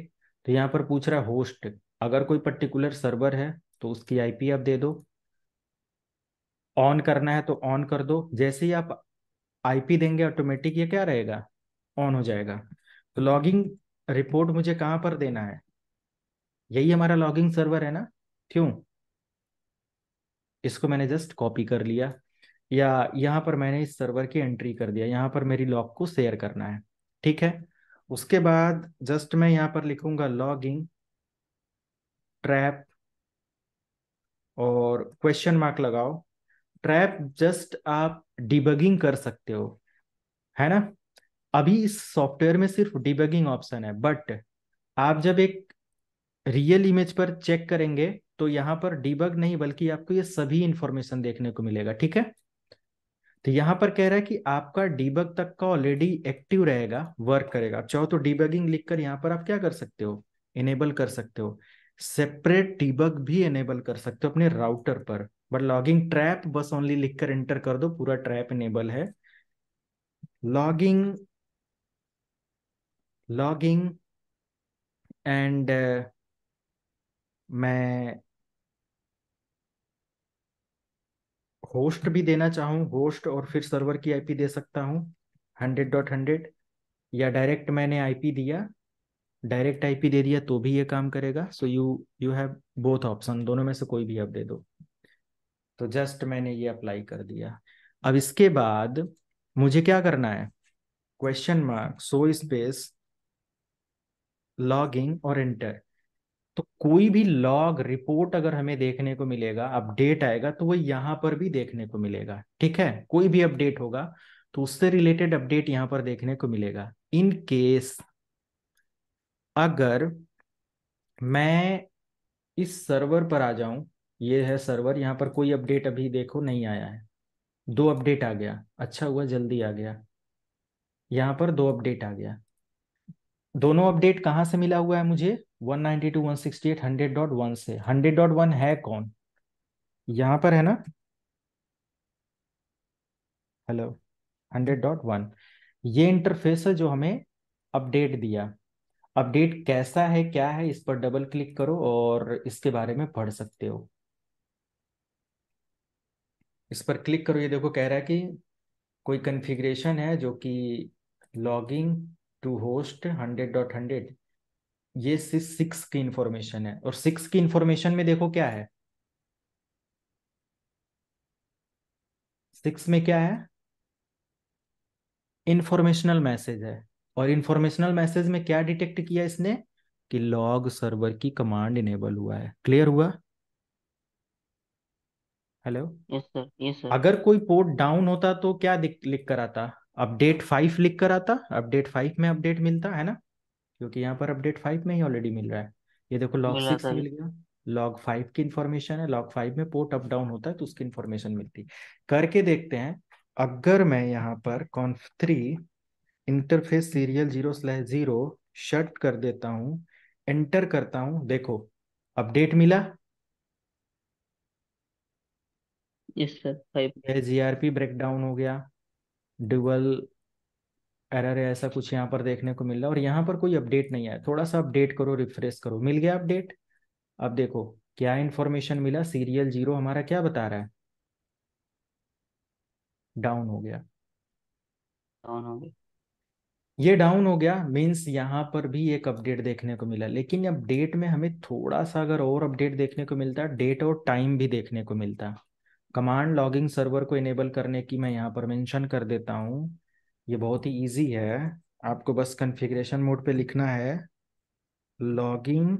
तो यहाँ पर पूछ रहा है होस्ट अगर कोई पर्टिकुलर सर्वर है तो उसकी आईपी आप दे दो ऑन करना है तो ऑन कर दो जैसे ही आप आईपी देंगे ऑटोमेटिक ये क्या रहेगा ऑन हो जाएगा तो लॉगिंग रिपोर्ट मुझे कहाँ पर देना है यही हमारा लॉगिंग सर्वर है ना क्यों इसको मैंने जस्ट कॉपी कर लिया या यहाँ पर मैंने इस सर्वर की एंट्री कर दिया यहाँ पर मेरी लॉग को शेयर करना है ठीक है उसके बाद जस्ट मैं यहाँ पर लिखूंगा लॉगिंग ट्रैप और क्वेश्चन मार्क लगाओ ट्रैप जस्ट आप डिबगिंग कर सकते हो है ना अभी इस सॉफ्टवेयर में सिर्फ डिबगिंग ऑप्शन है बट आप जब एक रियल इमेज पर चेक करेंगे तो यहां पर डिबग नहीं बल्कि आपको ये सभी इंफॉर्मेशन देखने को मिलेगा ठीक है तो यहां पर कह रहा है कि आपका डीबग तक का ऑलरेडी एक्टिव रहेगा वर्क करेगा चाहो तो डीबगिंग लिखकर यहां पर आप क्या कर सकते हो इनेबल कर सकते हो सेपरेट डिबग भी इनेबल कर सकते हो अपने राउटर पर बट लॉगिंग ट्रैप बस ओनली लिखकर एंटर कर दो पूरा ट्रैप इनेबल है लॉगिंग लॉगिंग एंड मैं होस्ट भी देना चाहूँ होस्ट और फिर सर्वर की आईपी दे सकता हूँ हंड्रेड डॉट हंड्रेड या डायरेक्ट मैंने आईपी दिया डायरेक्ट आईपी दे दिया तो भी ये काम करेगा so you you have both option दोनों में से कोई भी आप दे दो तो जस्ट मैंने ये अप्लाई कर दिया अब इसके बाद मुझे क्या करना है question mark so space log in और एंटर तो कोई भी लॉग रिपोर्ट अगर हमें देखने को मिलेगा अपडेट आएगा तो वो यहाँ पर भी देखने को मिलेगा ठीक है कोई भी अपडेट होगा तो उससे रिलेटेड अपडेट यहाँ पर देखने को मिलेगा इन केस अगर मैं इस सर्वर पर आ जाऊं ये है सर्वर यहाँ पर कोई अपडेट अभी देखो नहीं आया है दो अपडेट आ गया अच्छा हुआ जल्दी आ गया यहाँ पर दो अपडेट आ गया दोनों अपडेट कहाँ से मिला हुआ है मुझे 192, 168, 100.1 से 100.1 है कौन यहाँ पर है ना हेलो 100.1 ये इंटरफेस है जो हमें अपडेट दिया अपडेट कैसा है क्या है इस पर डबल क्लिक करो और इसके बारे में पढ़ सकते हो इस पर क्लिक करो ये देखो कह रहा है कि कोई कन्फिग्रेशन है जो कि logging to host hundred dot hundred ये सिर्फ सिक्स की इंफॉर्मेशन है और सिक्स की इंफॉर्मेशन में देखो क्या है सिक्स में क्या है इंफॉर्मेशनल मैसेज है और इंफॉर्मेशनल मैसेज में क्या डिटेक्ट किया इसने कि लॉग सर्वर की कमांड इनेबल हुआ है क्लियर हुआ hello yes sir yes sir अगर कोई पोर्ट डाउन होता तो क्या लिख कर आता अपडेट फाइव लिख कर आता अपडेट फाइव में अपडेट मिलता है ना क्योंकि यहाँ पर अपडेट फाइव में ही ऑलरेडी मिल रहा है ये देखो लॉग सिक्स मिल गया लॉग फाइव की इन्फॉर्मेशन है लॉग फाइव में पोर्ट अप डाउन होता है तो उसकी इन्फॉर्मेशन मिलती करके देखते हैं अगर मैं यहाँ पर conf three interface serial zero slash zero shut कर देता हूँ एंटर करता हूँ देखो अपडेट मिला yes sir five GRP breakdown हो गया डुअल एरर है ऐसा कुछ यहाँ पर देखने को मिल रहा है और यहाँ पर कोई अपडेट नहीं आया थोड़ा सा अपडेट करो रिफ्रेश करो मिल गया अपडेट अब देखो क्या इन्फॉर्मेशन मिला सीरियल जीरो हमारा क्या बता रहा है डाउन हो गया डाउन हो गया ये डाउन हो गया मीन्स यहाँ पर भी एक अपडेट देखने को मिला लेकिन अपडेट में हमें थोड़ा सा अगर और अपडेट देखने को मिलता डेट और टाइम भी देखने को मिलता कमांड लॉगिंग सर्वर को इनेबल करने की मैं यहाँ पर मेंशन कर देता हूँ ये बहुत ही इजी है आपको बस कॉन्फ़िगरेशन मोड पे लिखना है लॉगिंग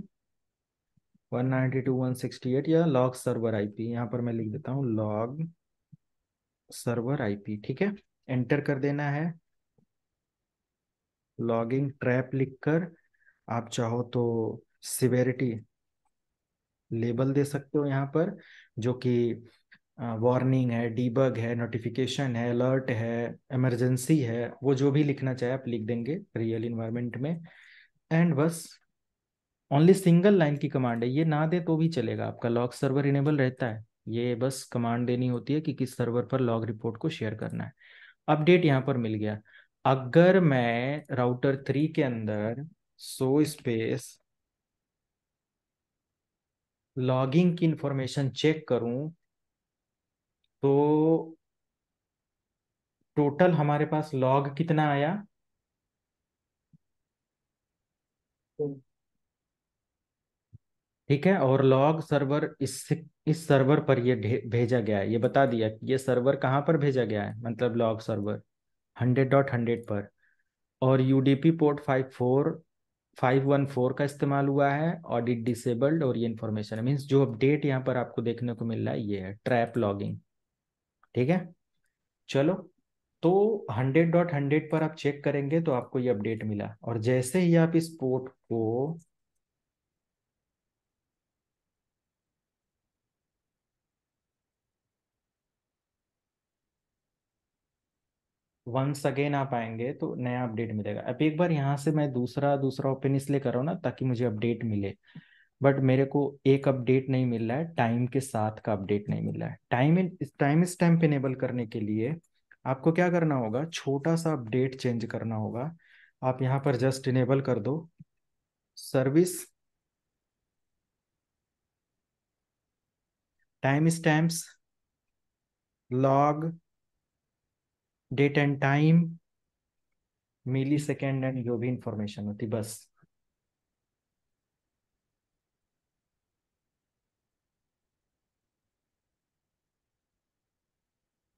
192.168 या लॉग सर्वर आईपी यहाँ पर मैं लिख देता हूँ लॉग सर्वर आईपी ठीक है एंटर कर देना है लॉगिंग ट्रैप लिखकर आप चाहो तो सिवेरिटी लेबल दे सकते हो यहाँ पर जो कि वार्निंग है डीबग है नोटिफिकेशन है अलर्ट है इमरजेंसी है वो जो भी लिखना चाहे आप लिख देंगे रियल इन्वायरमेंट में एंड बस ओनली सिंगल लाइन की कमांड है ये ना दे तो भी चलेगा आपका लॉग सर्वर इनेबल रहता है ये बस कमांड देनी होती है कि किस सर्वर पर लॉग रिपोर्ट को शेयर करना है अपडेट यहाँ पर मिल गया अगर मैं राउटर थ्री के अंदर सो स्पेस लॉगिंग की इंफॉर्मेशन चेक करूं तो टोटल हमारे पास लॉग कितना आया हम्म। ठीक है और लॉग सर्वर इस इस सर्वर पर ये भेजा गया है ये बता दिया कि ये सर्वर कहाँ पर भेजा गया है मतलब log server hundred dot hundred पर और UDP port five four five one four का इस्तेमाल हुआ है ऑडिट डिसेबल्ड और ये इन्फॉर्मेशन मीन्स जो अपडेट यहाँ पर आपको देखने को मिल रहा है ये है ट्रैप लॉगिंग ठीक है चलो तो हंड्रेड डॉट हंड्रेड पर आप चेक करेंगे तो आपको ये अपडेट मिला और जैसे ही आप इस पोर्ट को वंस अगेन आप आएंगे तो नया अपडेट मिलेगा अब एक बार यहां से मैं दूसरा दूसरा ओपन इसलिए कर रहा हूं ना ताकि मुझे अपडेट मिले बट मेरे को एक अपडेट नहीं मिल रहा है टाइम के साथ का अपडेट नहीं मिल रहा है time in time stamp enable करने के लिए आपको क्या करना होगा छोटा सा अपडेट चेंज करना होगा आप यहाँ पर जस्ट इनेबल कर दो service time stamps log date and time millisecond and जो भी इंफॉर्मेशन होती बस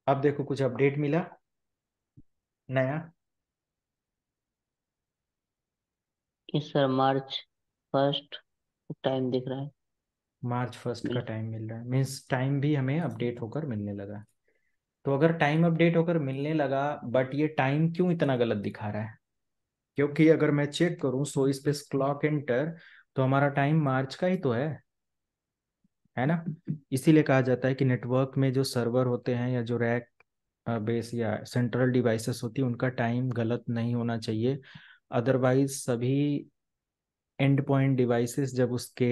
अब देखो कुछ अपडेट मिला नया सर मार्च फर्स्ट टाइम दिख रहा है मार्च फर्स्ट का हम्म। टाइम मिल रहा है मीन्स टाइम भी हमें अपडेट होकर मिलने लगा तो अगर टाइम अपडेट होकर मिलने लगा बट ये टाइम क्यों इतना गलत दिखा रहा है क्योंकि अगर मैं चेक करूं सो इस पे क्लॉक एंटर तो हमारा टाइम मार्च का ही तो है है ना इसीलिए कहा जाता है कि नेटवर्क में जो सर्वर होते हैं या जो रैक बेस या सेंट्रल डिवाइसेस होती है उनका टाइम गलत नहीं होना चाहिए अदरवाइज सभी एंड पॉइंट डिवाइसेस जब उसके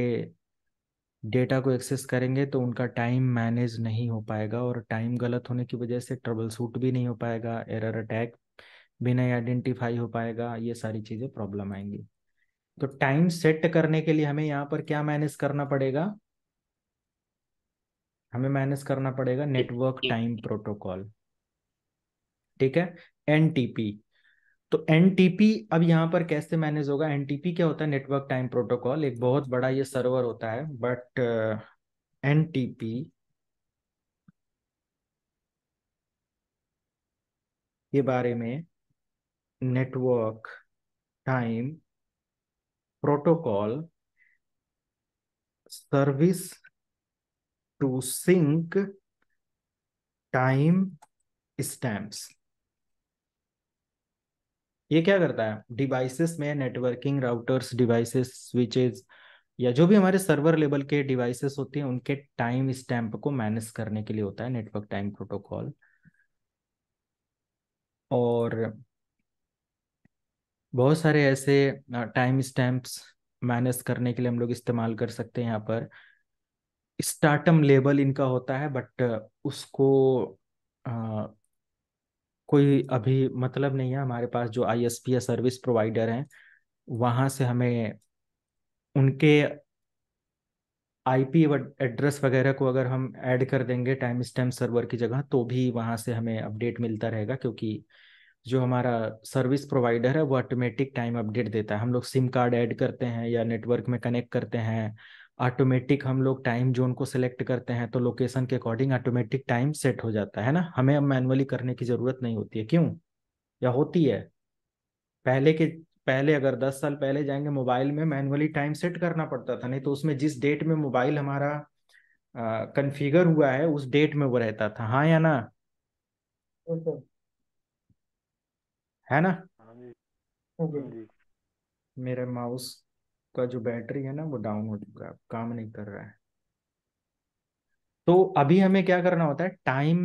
डेटा को एक्सेस करेंगे तो उनका टाइम मैनेज नहीं हो पाएगा और टाइम गलत होने की वजह से ट्रबल सूट भी नहीं हो पाएगा एरर अटैक भी नहीं आइडेंटिफाई हो पाएगा ये सारी चीज़ें प्रॉब्लम आएंगी तो टाइम सेट करने के लिए हमें यहाँ पर क्या मैनेज करना पड़ेगा हमें मैनेज करना पड़ेगा नेटवर्क टाइम प्रोटोकॉल ठीक है एनटीपी तो एनटीपी अब यहाँ पर कैसे मैनेज होगा एनटीपी क्या होता है नेटवर्क टाइम प्रोटोकॉल एक बहुत बड़ा ये सर्वर होता है बट एनटीपी uh, के बारे में network time protocol service to sync time stamps ये क्या करता है डिवाइसेस में नेटवर्किंग राउटर्स डिवाइसेस स्विचेस या जो भी हमारे सर्वर लेवल के डिवाइसेस होते हैं उनके टाइम स्टैम्प को मैनेज करने के लिए होता है नेटवर्क टाइम प्रोटोकॉल और बहुत सारे ऐसे टाइम स्टैम्प्स मैनेज करने के लिए हम लोग इस्तेमाल कर सकते हैं यहाँ पर स्टार्टम लेबल इनका होता है बट उसको आ, कोई अभी मतलब नहीं है हमारे पास जो आई एस पी या सर्विस प्रोवाइडर हैं वहाँ से हमें उनके आईपी एड्रेस वगैरह को अगर हम ऐड कर देंगे टाइम स्टैम्प सर्वर की जगह तो भी वहाँ से हमें अपडेट मिलता रहेगा क्योंकि जो हमारा सर्विस प्रोवाइडर है वो ऑटोमेटिक टाइम अपडेट देता है हम लोग सिम कार्ड ऐड करते हैं या नेटवर्क में कनेक्ट करते हैं ऑटोमेटिक हम लोग टाइम जोन को सिलेक्ट करते हैं तो लोकेशन के अकॉर्डिंग ऑटोमेटिक टाइम सेट हो जाता है ना हमें अब मैनुअली करने की ज़रूरत नहीं होती है क्यों या होती है पहले के पहले अगर दस साल पहले जाएंगे मोबाइल में मैनुअली टाइम सेट करना पड़ता था नहीं तो उसमें जिस डेट में मोबाइल हमारा कन्फिगर हुआ है उस डेट में वो रहता था हाँ या ना है ना हाँ हाँ मेरा माउस आपका जो बैटरी है ना वो डाउन हो चुका है काम नहीं कर रहा है तो अभी हमें क्या करना होता है टाइम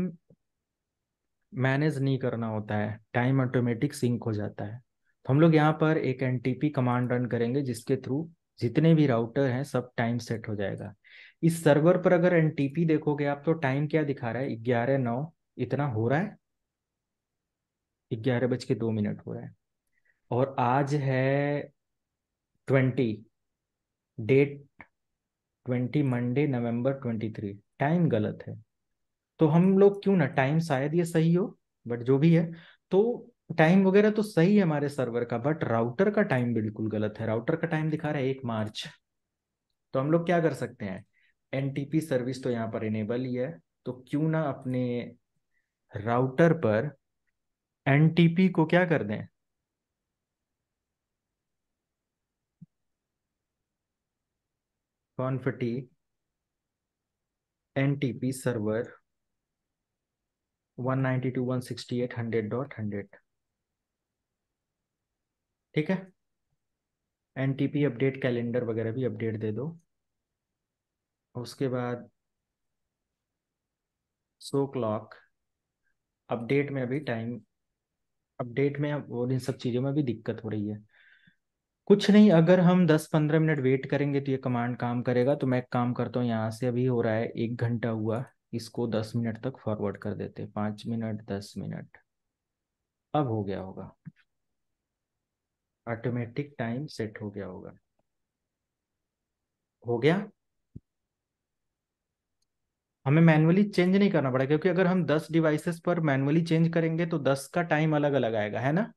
मैनेज नहीं करना होता है टाइम ऑटोमेटिक सिंक हो जाता है तो हम लोग यहाँ पर एक एन कमांड रन करेंगे जिसके थ्रू जितने भी राउटर हैं सब टाइम सेट हो जाएगा इस सर्वर पर अगर एन देखोगे आप तो टाइम क्या दिखा रहा है ग्यारह नौ इतना हो रहा है ग्यारह बज के दो मिनट हो रहा है और आज है twenty date twenty Monday November twenty three time गलत है तो हम लोग क्यों ना टाइम शायद ये सही हो बट जो भी है तो टाइम वगैरह तो सही है हमारे सर्वर का बट राउटर का टाइम बिल्कुल गलत है राउटर का टाइम दिखा रहा है एक मार्च तो हम लोग क्या कर सकते हैं एन सर्विस तो यहाँ पर इनेबल ही है तो क्यों ना अपने राउटर पर एन को क्या कर दें कॉन्फटी एनटीपी सर्वर 192.168.100.100 ठीक है NTP अपडेट कैलेंडर वगैरह भी अपडेट दे दो उसके बाद सो क्लॉक अपडेट में अभी टाइम अपडेट में और इन सब चीज़ों में भी दिक्कत हो रही है कुछ नहीं अगर हम दस पंद्रह मिनट वेट करेंगे तो ये कमांड काम करेगा तो मैं एक काम करता हूँ यहाँ से अभी हो रहा है एक घंटा हुआ इसको दस मिनट तक फॉरवर्ड कर देते पांच पाँच मिनट दस मिनट अब हो गया होगा ऑटोमेटिक टाइम सेट हो गया होगा हो गया हमें मैनुअली चेंज नहीं करना पड़ा क्योंकि अगर हम दस डिवाइसेस पर मैनुअली चेंज करेंगे तो दस का टाइम अलग अलग आएगा है ना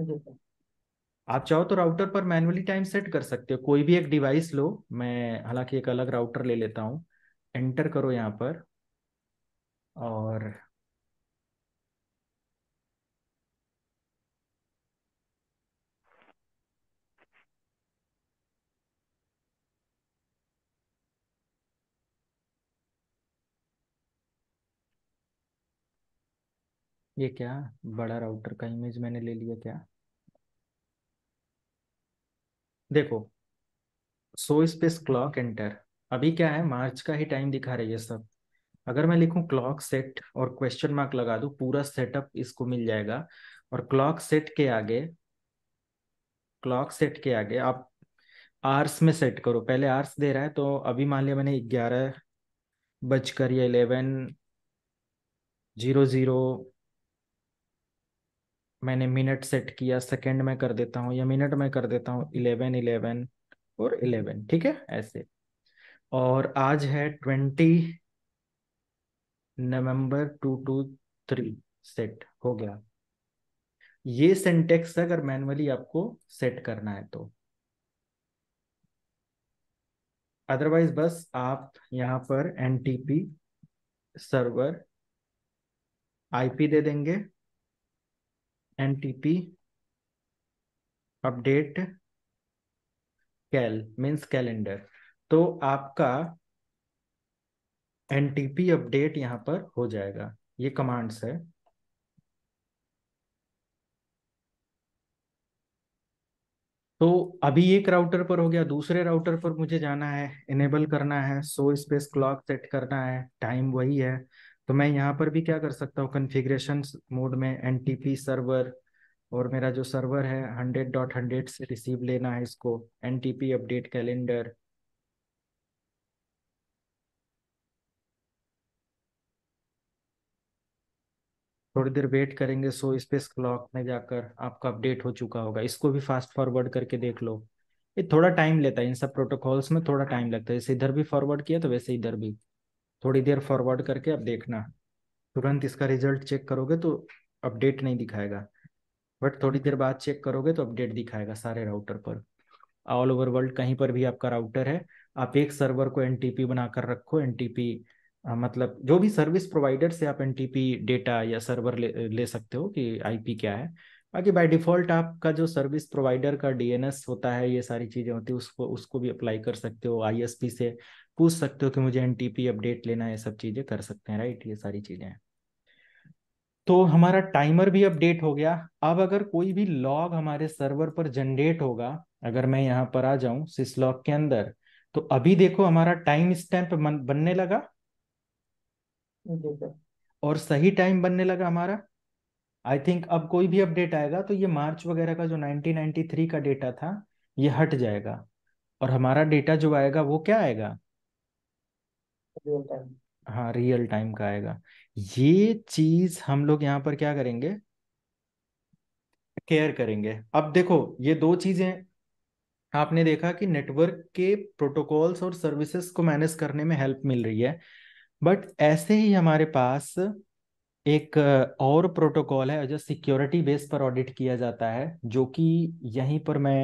हाँ आप चाहो तो राउटर पर मैनुअली टाइम सेट कर सकते हो कोई भी एक डिवाइस लो मैं हालांकि एक अलग राउटर ले लेता हूं एंटर करो यहाँ पर और ये क्या बड़ा राउटर का इमेज मैंने ले लिया क्या देखो सो स्पेस क्लॉक एंटर अभी क्या है मार्च का ही टाइम दिखा रही है सब अगर मैं लिखूं क्लॉक सेट और क्वेश्चन मार्क लगा दूं पूरा सेटअप इसको मिल जाएगा और क्लॉक सेट के आगे क्लॉक सेट के आगे आप आर्स में सेट करो पहले आर्स दे रहा है तो अभी मान लिया मैंने ग्यारह बजकर या इलेवन जीरो जीरो मैंने मिनट सेट किया सेकंड में कर देता हूँ या मिनट में कर देता हूँ इलेवन इलेवन और इलेवन ठीक है ऐसे और आज है twenty November two two three set हो गया ये सेंटेक्स अगर मैनुअली आपको सेट करना है तो अदरवाइज बस आप यहाँ पर एनटीपी सर्वर आईपी दे देंगे npp update cal means calendar तो आपका एनटीपी अपडेट यहां पर हो जाएगा ये कमांड्स है तो अभी एक राउटर पर हो गया दूसरे राउटर पर मुझे जाना है इनेबल करना है सो स्पेस क्लॉक सेट करना है टाइम वही है तो मैं यहाँ पर भी क्या कर सकता हूँ कन्फिग्रेशन मोड में एन सर्वर और मेरा जो सर्वर है हंड्रेड डॉट हंड्रेड से रिसीव लेना है इसको एन अपडेट कैलेंडर थोड़ी देर वेट करेंगे सो स्पेस क्लॉक में जाकर आपका अपडेट हो चुका होगा इसको भी फास्ट फॉरवर्ड करके देख लो ये थोड़ा टाइम लेता है इन सब प्रोटोकॉल्स में थोड़ा टाइम लगता है जैसे इधर भी फॉरवर्ड किया तो वैसे इधर भी थोड़ी देर फॉरवर्ड करके अब देखना तुरंत इसका रिजल्ट चेक करोगे तो अपडेट नहीं दिखाएगा बट थोड़ी देर बाद चेक करोगे तो अपडेट दिखाएगा सारे राउटर पर ऑल ओवर वर्ल्ड कहीं पर भी आपका राउटर है आप एक सर्वर को एन बनाकर रखो एन मतलब जो भी सर्विस प्रोवाइडर से आप एन डेटा या सर्वर ले, ले सकते हो कि आईपी क्या है बाकी बाय डिफॉल्ट आपका जो सर्विस प्रोवाइडर का डीएनएस होता है ये सारी चीज़ें होती है उसको उसको भी अप्लाई कर सकते हो आईएसपी से पूछ सकते हो कि मुझे एनटीपी अपडेट लेना है सब चीजें कर सकते हैं राइट ये सारी चीजें हैं तो हमारा टाइमर भी अपडेट हो गया अब अगर कोई भी लॉग हमारे सर्वर पर जनरेट होगा अगर मैं यहाँ पर आ जाऊं सिस लॉग के अंदर तो अभी देखो हमारा टाइम स्टैम्प बनने लगा और सही टाइम बनने लगा हमारा आई थिंक अब कोई भी अपडेट आएगा तो ये मार्च वगैरह का जो 1993 का डेटा था ये हट जाएगा और हमारा डेटा जो आएगा वो क्या आएगा रियल टाइम हाँ रियल टाइम का आएगा ये चीज हम लोग यहाँ पर क्या करेंगे केयर करेंगे अब देखो ये दो चीजें आपने देखा कि नेटवर्क के प्रोटोकॉल्स और सर्विसेज को मैनेज करने में हेल्प मिल रही है बट ऐसे ही हमारे पास एक और प्रोटोकॉल है जो सिक्योरिटी बेस पर ऑडिट किया जाता है जो कि यहीं पर मैं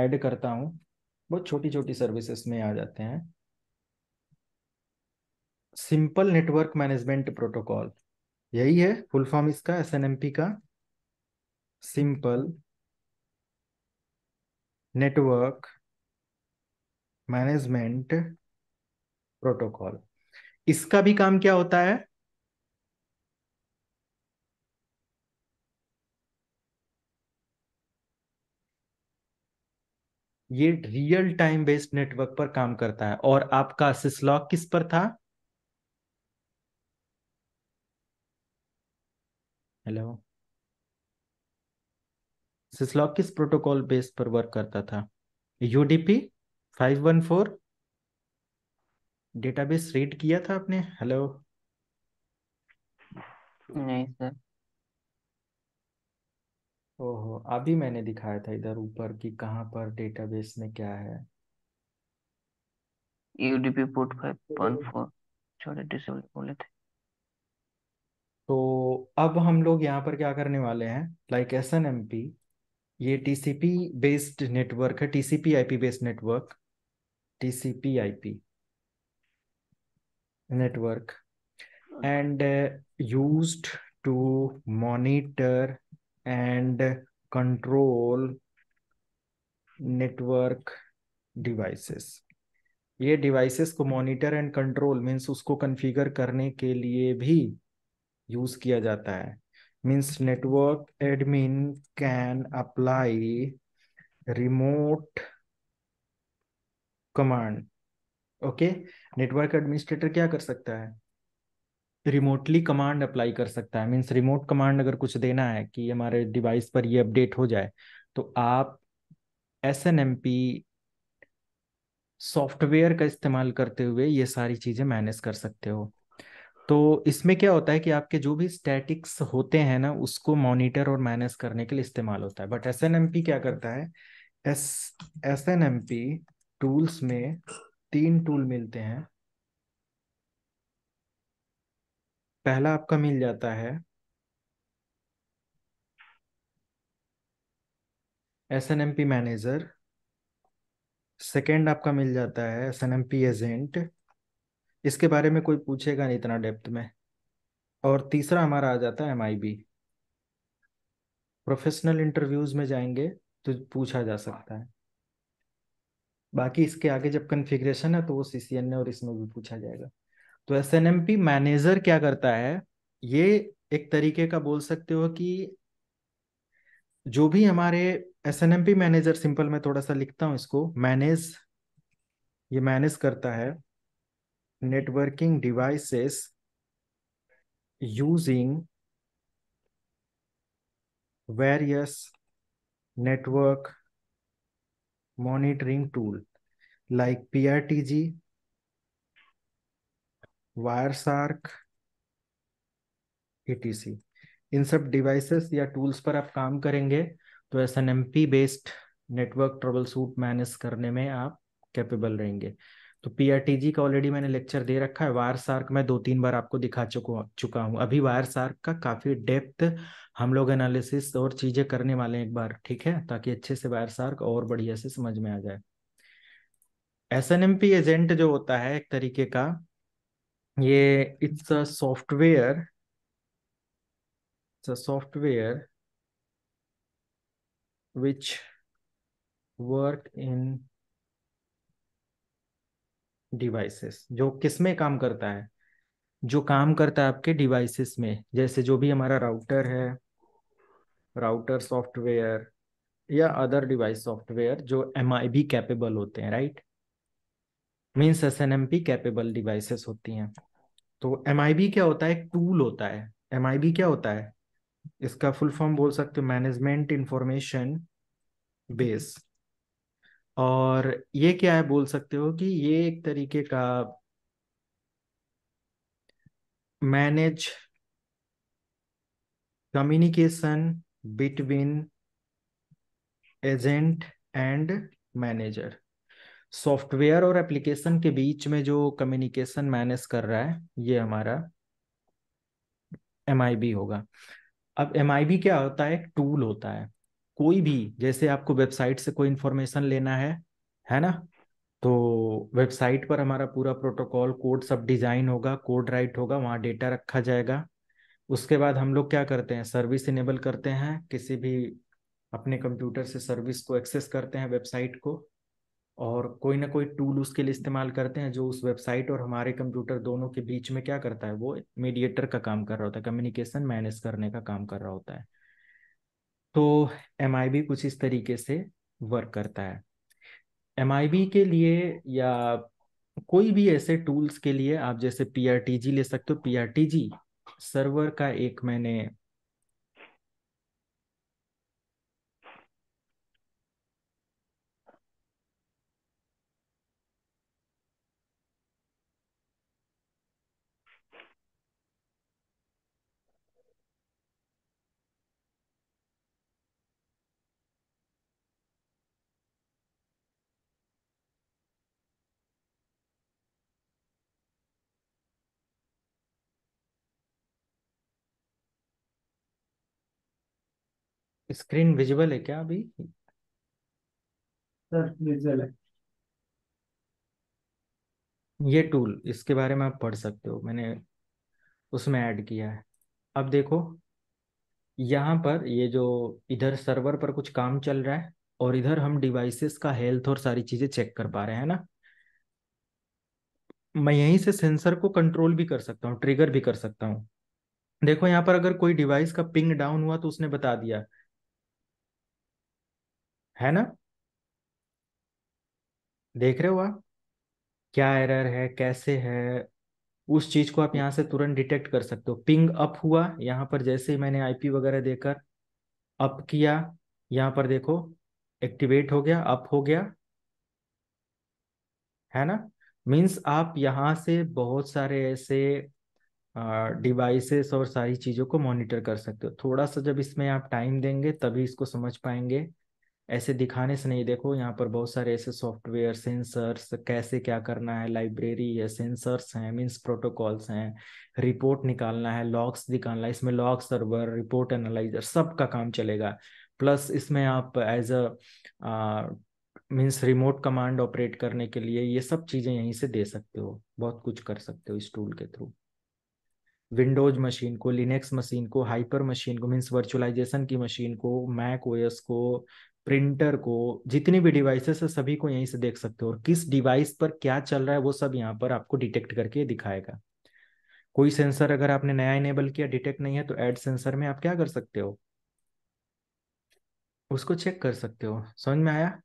ऐड करता हूँ बहुत छोटी छोटी सर्विसेज में आ जाते हैं सिंपल नेटवर्क मैनेजमेंट प्रोटोकॉल यही है फुल फॉर्म इसका एस का सिंपल नेटवर्क मैनेजमेंट प्रोटोकॉल इसका भी काम क्या होता है ये रियल टाइम बेस्ड नेटवर्क पर काम करता है और आपका सिसलॉक किस पर था हेलो सिस्लॉक किस प्रोटोकॉल बेस पर वर्क करता था यूडीपी 514 डेटाबेस रीड किया था आपने हेलो नहीं सर ओहो अभी मैंने दिखाया था इधर ऊपर कि कहाँ पर डेटाबेस में क्या है यूडीपी पोर्ट फोर छोटे डिसेबल बोले थे तो अब हम लोग यहाँ पर क्या करने वाले हैं like S N M P ये T C P based network है T C P I P based network T C P I P network and use to monitor and control network devices ये devices को monitor and control means उसको configure करने के लिए भी use किया जाता है means network admin can apply remote command okay network administrator क्या कर सकता है रिमोटली कमांड अप्लाई कर सकता है मीन्स रिमोट कमांड अगर कुछ देना है कि हमारे डिवाइस पर ये अपडेट हो जाए तो आप S N M P software का इस्तेमाल करते हुए ये सारी चीज़ें मैनेज कर सकते हो तो इसमें क्या होता है कि आपके जो भी स्टैटिक्स होते हैं ना उसको मॉनिटर और मैनेज करने के लिए इस्तेमाल होता है बट एस क्या करता है एस एस टूल्स में तीन टूल मिलते हैं पहला आपका मिल जाता है S N M P manager second आपका मिल जाता है S N M P agent इसके बारे में कोई पूछेगा नहीं इतना डेप्थ में और तीसरा हमारा आ जाता है एम प्रोफेशनल इंटरव्यूज में जाएंगे तो पूछा जा सकता है बाकी इसके आगे जब कन्फिग्रेशन है तो वो सी सी एन और इसमें भी पूछा जाएगा तो S N M P manager क्या करता है ये एक तरीके का बोल सकते हो कि जो भी हमारे S N M P manager simple में थोड़ा सा लिखता हूँ इसको मैनेज ये मैनेज करता है networking devices using various network monitoring tool like PRTG, Wireshark, etc. इन सब डिवाइसेस या टूल्स पर आप काम करेंगे तो S N M P based network troubleshoot manage करने में आप कैपेबल रहेंगे तो पीआरटीजी का ऑलरेडी मैंने लेक्चर दे रखा है वायर सार्क मैं दो तीन बार आपको दिखा चुका चुका हूँ अभी वायर सार्क का काफ़ी डेप्थ हम लोग एनालिसिस और चीज़ें करने वाले हैं एक बार ठीक है ताकि अच्छे से वायर सार्क और बढ़िया से समझ में आ जाए एस एजेंट जो होता है एक तरीके का ये it's a software it's a software which work in devices जो किस में काम करता है जो काम करता है आपके डिवाइसेस में जैसे जो भी हमारा राउटर है राउटर सॉफ्टवेयर या अदर डिवाइस सॉफ्टवेयर जो एम आई बी कैपेबल होते हैं right means S N M P capable devices होती हैं तो एम आई बी क्या होता है टूल होता है एम आई बी क्या होता है इसका फुल फॉर्म बोल सकते हो मैनेजमेंट इंफॉर्मेशन बेस और ये क्या है बोल सकते हो कि ये एक तरीके का manage communication between agent and manager software और एप्लीकेशन के बीच में जो कम्युनिकेशन मैनेज कर रहा है ये हमारा एम होगा अब एम क्या होता है एक टूल होता है कोई भी जैसे आपको वेबसाइट से कोई इंफॉर्मेशन लेना है है ना तो वेबसाइट पर हमारा पूरा प्रोटोकॉल कोड सब डिजाइन होगा कोड राइट होगा वहाँ डेटा रखा जाएगा उसके बाद हम लोग क्या करते हैं सर्विस इनेबल करते हैं किसी भी अपने कंप्यूटर से सर्विस को एक्सेस करते हैं वेबसाइट को और कोई ना कोई टूल उसके लिए इस्तेमाल करते हैं जो उस वेबसाइट और हमारे कंप्यूटर दोनों के बीच में क्या करता है वो मीडिएटर का काम कर रहा होता है कम्युनिकेशन मैनेज करने का काम कर रहा होता है तो एम कुछ इस तरीके से वर्क करता है एम के लिए या कोई भी ऐसे टूल्स के लिए आप जैसे पी ले सकते हो पी सर्वर का एक मैंने स्क्रीन विजिबल है क्या अभी सर विजिबल है ये टूल इसके बारे में आप पढ़ सकते हो मैंने उसमें ऐड किया है अब देखो यहाँ पर ये जो इधर सर्वर पर कुछ काम चल रहा है और इधर हम डिवाइसेस का हेल्थ और सारी चीजें चेक कर पा रहे हैं ना मैं यहीं से सेंसर को कंट्रोल भी कर सकता हूँ ट्रिगर भी कर सकता हूँ देखो यहाँ पर अगर कोई डिवाइस का पिंग डाउन हुआ तो उसने बता दिया है ना देख रहे हो आप क्या एरर है कैसे है उस चीज को आप यहाँ से तुरंत डिटेक्ट कर सकते हो पिंग अप हुआ यहाँ पर जैसे ही मैंने आईपी वगैरह देकर अप किया यहाँ पर देखो एक्टिवेट हो गया अप हो गया है ना मीन्स आप यहाँ से बहुत सारे ऐसे डिवाइसेस और सारी चीज़ों को मॉनिटर कर सकते हो थोड़ा सा जब इसमें आप टाइम देंगे तभी इसको समझ पाएंगे ऐसे दिखाने से नहीं देखो यहाँ पर बहुत सारे ऐसे सॉफ्टवेयर सेंसर्स कैसे क्या करना है लाइब्रेरी है सेंसर्स हैं मीन्स प्रोटोकॉल्स हैं रिपोर्ट निकालना है लॉग्स निकालना है इसमें लॉग सर्वर रिपोर्ट एनालाइजर सब का काम चलेगा प्लस इसमें आप as a means remote command operate करने के लिए ये सब चीज़ें यहीं से दे सकते हो बहुत कुछ कर सकते हो इस टूल के थ्रू विंडोज मशीन को लिनेक्स मशीन को हाइपर मशीन को मीन्स वर्चुअलाइजेशन की मशीन को मैक ओएस को प्रिंटर को जितनी भी डिवाइसेस है सभी को यहीं से देख सकते हो और किस डिवाइस पर क्या चल रहा है वो सब यहाँ पर आपको डिटेक्ट करके दिखाएगा कोई सेंसर अगर आपने नया इनेबल किया डिटेक्ट नहीं है तो एड सेंसर में आप क्या कर सकते हो उसको चेक कर सकते हो समझ में आया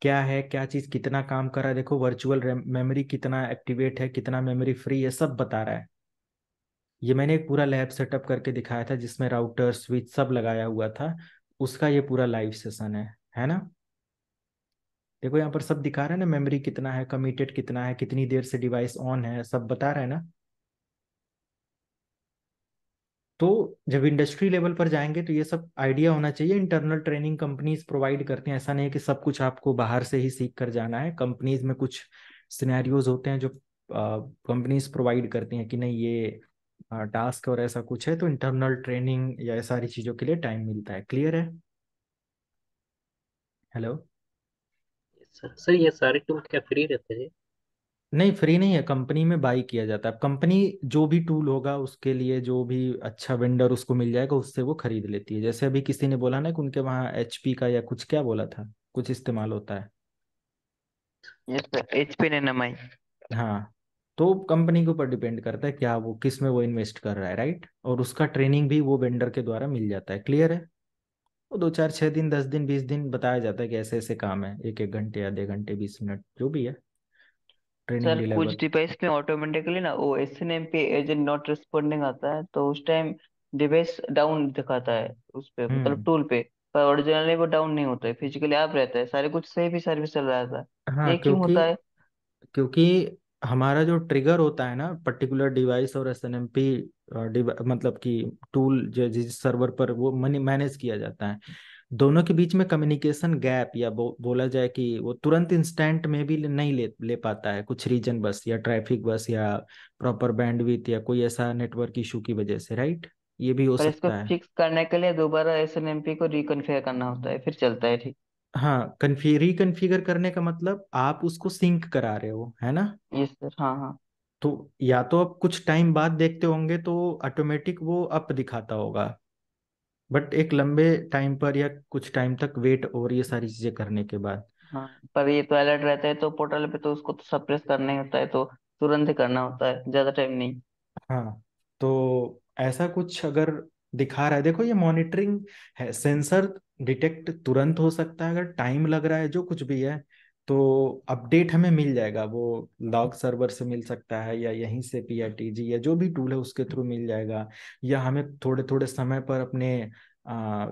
क्या है क्या चीज़ कितना काम कर रहा है देखो वर्चुअल मेमोरी कितना एक्टिवेट है कितना मेमोरी फ्री है सब बता रहा है ये मैंने एक पूरा लैब सेटअप करके दिखाया था जिसमें राउटर स्विच सब लगाया हुआ था उसका ये पूरा लाइव सेशन है है ना देखो यहाँ पर सब दिखा रहे हैं ना मेमोरी कितना है कमिटेड कितना है कितनी देर से डिवाइस ऑन है सब बता रहे हैं ना तो जब इंडस्ट्री लेवल पर जाएंगे तो ये सब आइडिया होना चाहिए इंटरनल ट्रेनिंग कंपनीज प्रोवाइड करती हैं ऐसा नहीं है कि सब कुछ आपको बाहर से ही सीख कर जाना है कंपनीज में कुछ सिनेरियोज होते हैं जो कंपनीज प्रोवाइड करती हैं कि नहीं ये टास्क और ऐसा कुछ है तो इंटरनल ट्रेनिंग या सारी चीज़ों के लिए टाइम मिलता है क्लियर है हेलो सर ये सारे टूल क्या फ्री रहते हैं नहीं फ्री नहीं है कंपनी में बाई किया जाता है कंपनी जो भी टूल होगा उसके लिए जो भी अच्छा वेंडर उसको मिल जाएगा उससे वो खरीद लेती है जैसे अभी किसी ने बोला ना कि उनके वहाँ एचपी का या कुछ क्या बोला था कुछ इस्तेमाल होता है एचपी ने नमाई हाँ तो कंपनी के ऊपर डिपेंड करता है क्या वो किस में वो इन्वेस्ट कर रहा है राइट और उसका ट्रेनिंग भी वो वेंडर के द्वारा मिल जाता है क्लियर है वो दो चार छः दिन दस दिन बीस दिन बताया जाता है कि ऐसे ऐसे काम है एक एक घंटे आधे घंटे बीस मिनट जो भी है सर कुछ डिवाइस में ऑटोमेटिकली ना वो S N M P agent not responding आता है तो उस टाइम डिवाइस डाउन दिखाता है उस पे मतलब हम्म। टूल पे पर ओरिजिनली वो डाउन नहीं होता है फिजिकली आप रहता है सारे कुछ सही भी सर्विस चल रहा था हाँ, ये क्यों होता है क्योंकि हमारा जो ट्रिगर होता है ना पर्टिकुलर डिवाइस और एस एन एम पी मतलब कि टूल जो जिस सर्वर पर वो मनी मैनेज किया जाता है दोनों के बीच में कम्युनिकेशन गैप या बो, बोला जाए कि वो तुरंत इंस्टेंट में भी नहीं ले ले पाता है कुछ रीजन बस या ट्रैफिक बस या प्रॉपर बैंडविथ या कोई ऐसा नेटवर्क इशू की वजह से राइट ये भी हो पर सकता इसको है फिक्स करने के लिए दोबारा एस एन एम पी को रिकनफेयर करना होता है फिर चलता है ठीक हाँ कन्फी रिकन्फिगर करने का मतलब आप उसको सिंक करा रहे हो है ना यस सर हाँ हाँ तो या तो आप कुछ टाइम बाद देखते होंगे तो ऑटोमेटिक वो अप दिखाता होगा बट एक लंबे टाइम पर या कुछ टाइम तक वेट और ये सारी चीजें करने के बाद हाँ पर ये तो अलर्ट रहता है तो पोर्टल पे तो उसको तो सप्रेस करना ही होता है तो तुरंत ही करना होता है ज्यादा टाइम नहीं हाँ तो ऐसा कुछ अगर दिखा रहा है देखो ये मॉनिटरिंग है सेंसर डिटेक्ट तुरंत हो सकता है अगर टाइम लग रहा है जो कुछ भी है तो अपडेट हमें मिल जाएगा वो लॉग सर्वर से मिल सकता है या यहीं से पी आर टी जी या जो भी टूल है उसके थ्रू मिल जाएगा या हमें थोड़े थोड़े समय पर अपने आ,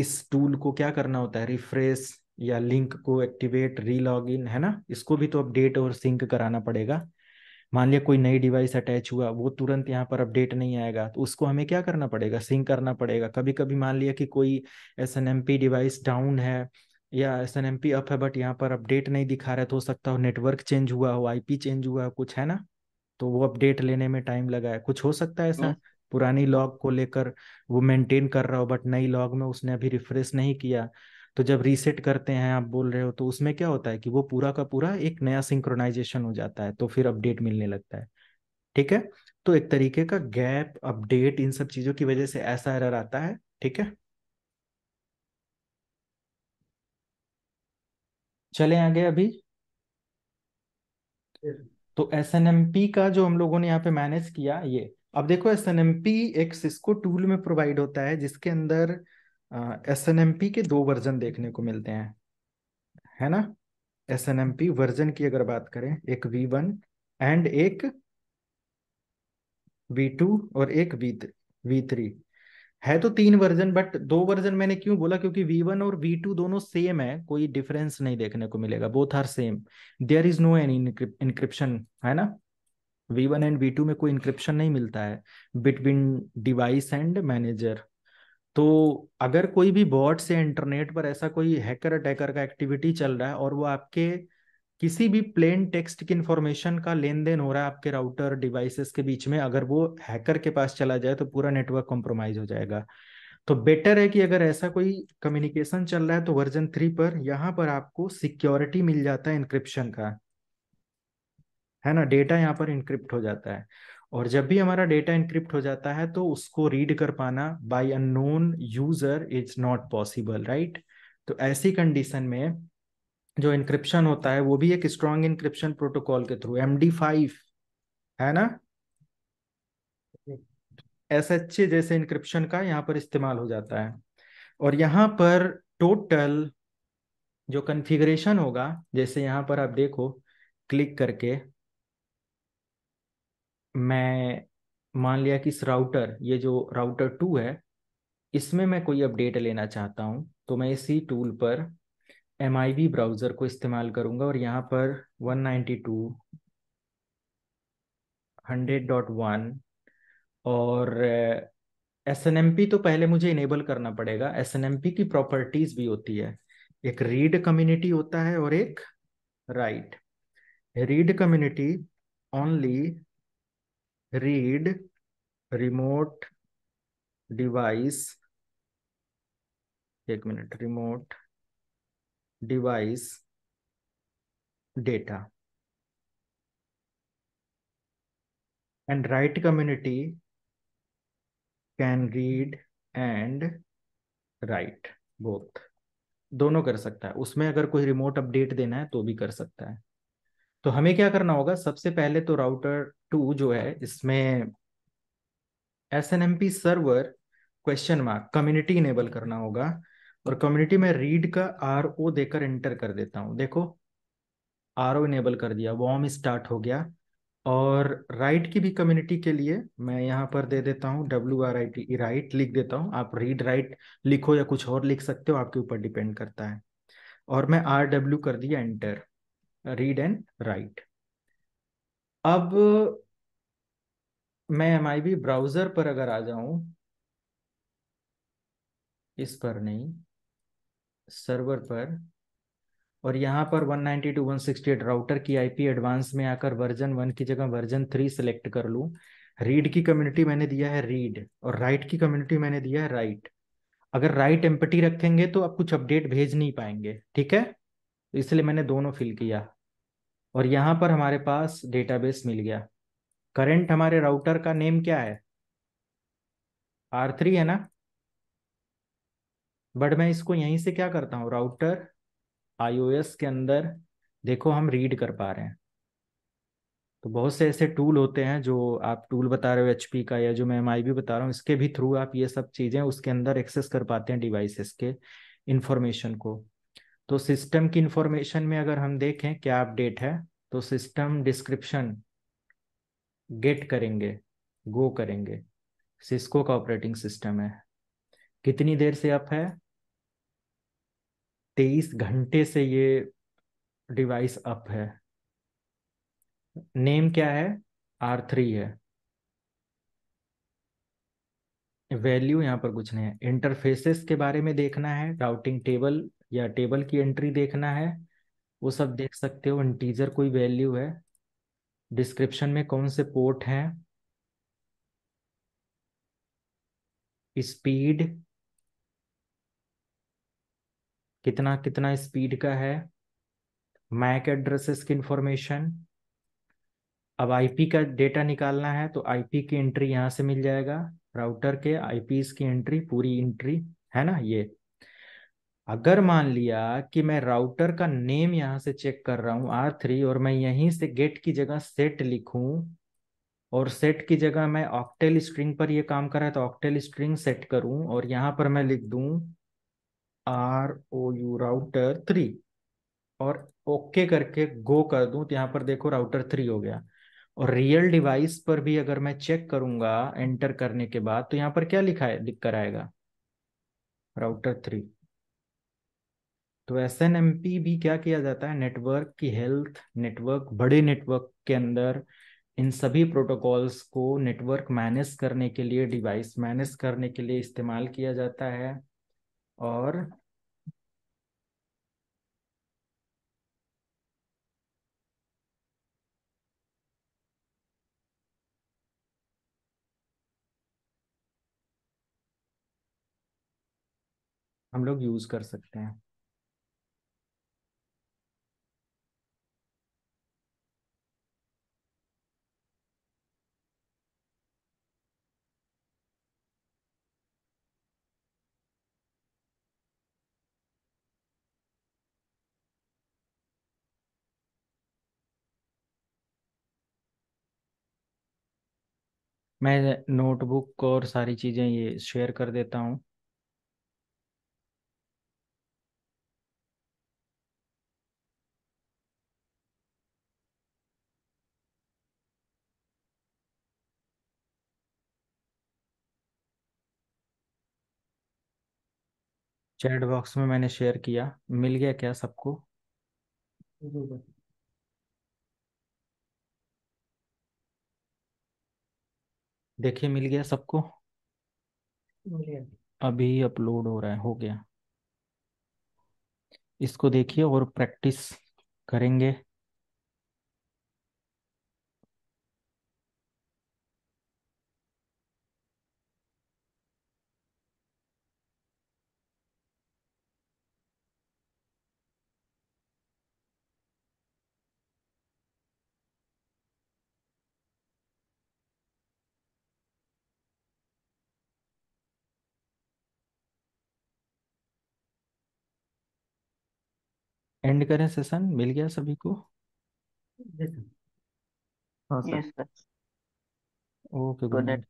इस टूल को क्या करना होता है रिफ्रेश या लिंक को एक्टिवेट रीलॉग इन है ना इसको भी तो अपडेट और सिंक कराना पड़ेगा मान लिया कोई नई डिवाइस अटैच हुआ वो तुरंत यहाँ पर अपडेट नहीं आएगा तो उसको हमें क्या करना पड़ेगा सिंक करना पड़ेगा कभी कभी मान लिया कि कोई एस डिवाइस डाउन है या S N M P up है बट यहाँ पर अपडेट नहीं दिखा रहा है तो हो सकता हो नेटवर्क चेंज हुआ हो आईपी चेंज हुआ हो कुछ है ना तो वो अपडेट लेने में टाइम लगा है कुछ हो सकता है ऐसा हाँ। पुरानी लॉग को लेकर वो मेंटेन कर रहा हो बट नई लॉग में उसने अभी रिफ्रेश नहीं किया तो जब रीसेट करते हैं आप बोल रहे हो तो उसमें क्या होता है कि वो पूरा का पूरा एक नया सिंक्रोनाइजेशन हो जाता है तो फिर अपडेट मिलने लगता है ठीक है तो एक तरीके का गैप अपडेट इन सब चीजों की वजह से ऐसा एरर आता है ठीक है चले आगे अभी तो एस एन एम पी का जो हम लोगों ने यहाँ पे मैनेज किया ये अब देखो एस एन एम पी एक सिस्को टूल में प्रोवाइड होता है जिसके अंदर एस एन एम पी के दो वर्जन देखने को मिलते हैं है ना S N M P version की अगर बात करें एक वी वन एंड एक वी टू और एक वी वी थ्री है तो तीन वर्जन बट दो वर्जन मैंने क्यों बोला क्योंकि वी वन और वी टू दोनों सेम है कोई डिफरेंस नहीं देखने को मिलेगा both are same there is no any encryption है ना V one and V two में कोई इंक्रिप्शन नहीं मिलता है बिटवीन डिवाइस एंड मैनेजर तो अगर कोई भी बॉट से इंटरनेट पर ऐसा कोई हैकर अटैकर का एक्टिविटी चल रहा है और वो आपके किसी भी प्लेन टेक्स्ट की इंफॉर्मेशन का लेन देन हो रहा है आपके राउटर डिवाइसेस के बीच में अगर वो हैकर के पास चला जाए तो पूरा नेटवर्क कॉम्प्रोमाइज हो जाएगा तो बेटर है कि अगर ऐसा कोई कम्युनिकेशन चल रहा है तो वर्जन थ्री पर यहाँ पर आपको सिक्योरिटी मिल जाता है इंक्रिप्शन का है ना डेटा यहाँ पर इंक्रिप्ट हो जाता है और जब भी हमारा डेटा इंक्रिप्ट हो जाता है तो उसको रीड कर पाना by unknown user is not possible right तो ऐसी कंडीशन में जो इंक्रिप्शन होता है वो भी एक स्ट्रॉन्ग इंक्रिप्शन प्रोटोकॉल के थ्रू एम डी फाइव है ना एस एच ए जैसे इंक्रिप्शन का यहाँ पर इस्तेमाल हो जाता है और यहाँ पर टोटल जो कन्फिग्रेशन होगा जैसे यहाँ पर आप देखो क्लिक करके मैं मान लिया कि इस राउटर ये जो राउटर टू है इसमें मैं कोई अपडेट लेना चाहता हूँ तो मैं इसी टूल पर एम आई वी ब्राउज़र को इस्तेमाल करूँगा और यहाँ पर one ninety two hundred dot one और एस एन एम पी तो पहले मुझे इनेबल करना पड़ेगा एस एन एम पी की प्रॉपर्टीज़ भी होती है एक रीड कम्युनिटी होता है और एक write read community only read remote device एक minute remote device data and write community can read and write both दोनों कर सकता है उसमें अगर कोई रिमोट अपडेट देना है तो भी कर सकता है तो हमें क्या करना होगा सबसे पहले तो राउटर टू जो है इसमें S N M P server question mark community enable करना होगा और कम्युनिटी में रीड का आर ओ देकर एंटर कर देता हूँ देखो आर ओ इनेबल कर दिया वॉम स्टार्ट हो गया और राइट की भी कम्युनिटी के लिए मैं यहाँ पर दे देता हूँ W R I T write लिख देता हूँ आप रीड राइट लिखो या कुछ और लिख सकते हो आपके ऊपर डिपेंड करता है और मैं आर डब्ल्यू कर दिया एंटर रीड एंड राइट अब मैं एम आई ब्राउजर पर अगर आ जाऊं इस पर नहीं सर्वर पर और यहां पर 192.168 राउटर की आईपी एडवांस में आकर वर्जन वन की जगह वर्जन थ्री सेलेक्ट कर लू रीड की कम्युनिटी मैंने दिया है रीड और राइट की कम्युनिटी मैंने दिया है राइट अगर राइट एम्पटी रखेंगे तो आप कुछ अपडेट भेज नहीं पाएंगे ठीक है तो इसलिए मैंने दोनों फिल किया और यहाँ पर हमारे पास डेटाबेस मिल गया करंट हमारे राउटर का नेम क्या है आर थ्री है ना बट मैं इसको यहीं से क्या करता हूँ राउटर आईओएस के अंदर देखो हम रीड कर पा रहे हैं तो बहुत से ऐसे टूल होते हैं जो आप टूल बता रहे हो एच का या जो मैं एम भी बता रहा हूँ इसके भी थ्रू आप ये सब चीज़ें उसके अंदर एक्सेस कर पाते हैं डिवाइसेस के इंफॉर्मेशन को तो सिस्टम की इंफॉर्मेशन में अगर हम देखें क्या अपडेट है तो सिस्टम डिस्क्रिप्शन गेट करेंगे गो करेंगे सिस्को का ऑपरेटिंग सिस्टम है कितनी देर से अप है तेईस घंटे से ये डिवाइस अप है नेम क्या है आर थ्री है वैल्यू यहाँ पर कुछ नहीं है इंटरफेसेस के बारे में देखना है राउटिंग टेबल या टेबल की एंट्री देखना है वो सब देख सकते हो इंटीजर कोई वैल्यू है डिस्क्रिप्शन में कौन से पोर्ट हैं स्पीड कितना कितना स्पीड का है मैक एड्रेसेस की इंफॉर्मेशन अब आईपी का डेटा निकालना है तो आईपी की एंट्री यहाँ से मिल जाएगा राउटर के आईपीस की एंट्री पूरी एंट्री है ना ये अगर मान लिया कि मैं राउटर का नेम यहां से चेक कर रहा हूं आर थ्री और मैं यहीं से गेट की जगह सेट लिखू और सेट की जगह मैं ऑक्टेल स्ट्रिंग पर ये काम कर रहा है तो ऑक्टेल स्ट्रिंग सेट करूं और यहां पर मैं लिख दू R O U router three और ओके okay करके गो कर दूं तो यहां पर देखो राउटर थ्री हो गया और रियल डिवाइस पर भी अगर मैं चेक करूंगा एंटर करने के बाद तो यहाँ पर क्या लिखा है लिख कर आएगा राउटर थ्री तो एस एन एम पी भी क्या किया जाता है नेटवर्क की हेल्थ नेटवर्क बड़े नेटवर्क के अंदर इन सभी प्रोटोकॉल्स को नेटवर्क मैनेज करने के लिए डिवाइस मैनेज करने के लिए इस्तेमाल किया जाता है और हम लोग यूज कर सकते हैं मैं नोटबुक और सारी चीज़ें ये शेयर कर देता हूँ चैट बॉक्स में मैंने शेयर किया मिल गया क्या सबको देखिए मिल गया सबको अभी अपलोड हो रहा है हो गया इसको देखिए और प्रैक्टिस करेंगे करें सेशन मिल गया सभी को हाँ sir okay good night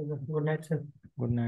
good night sir good night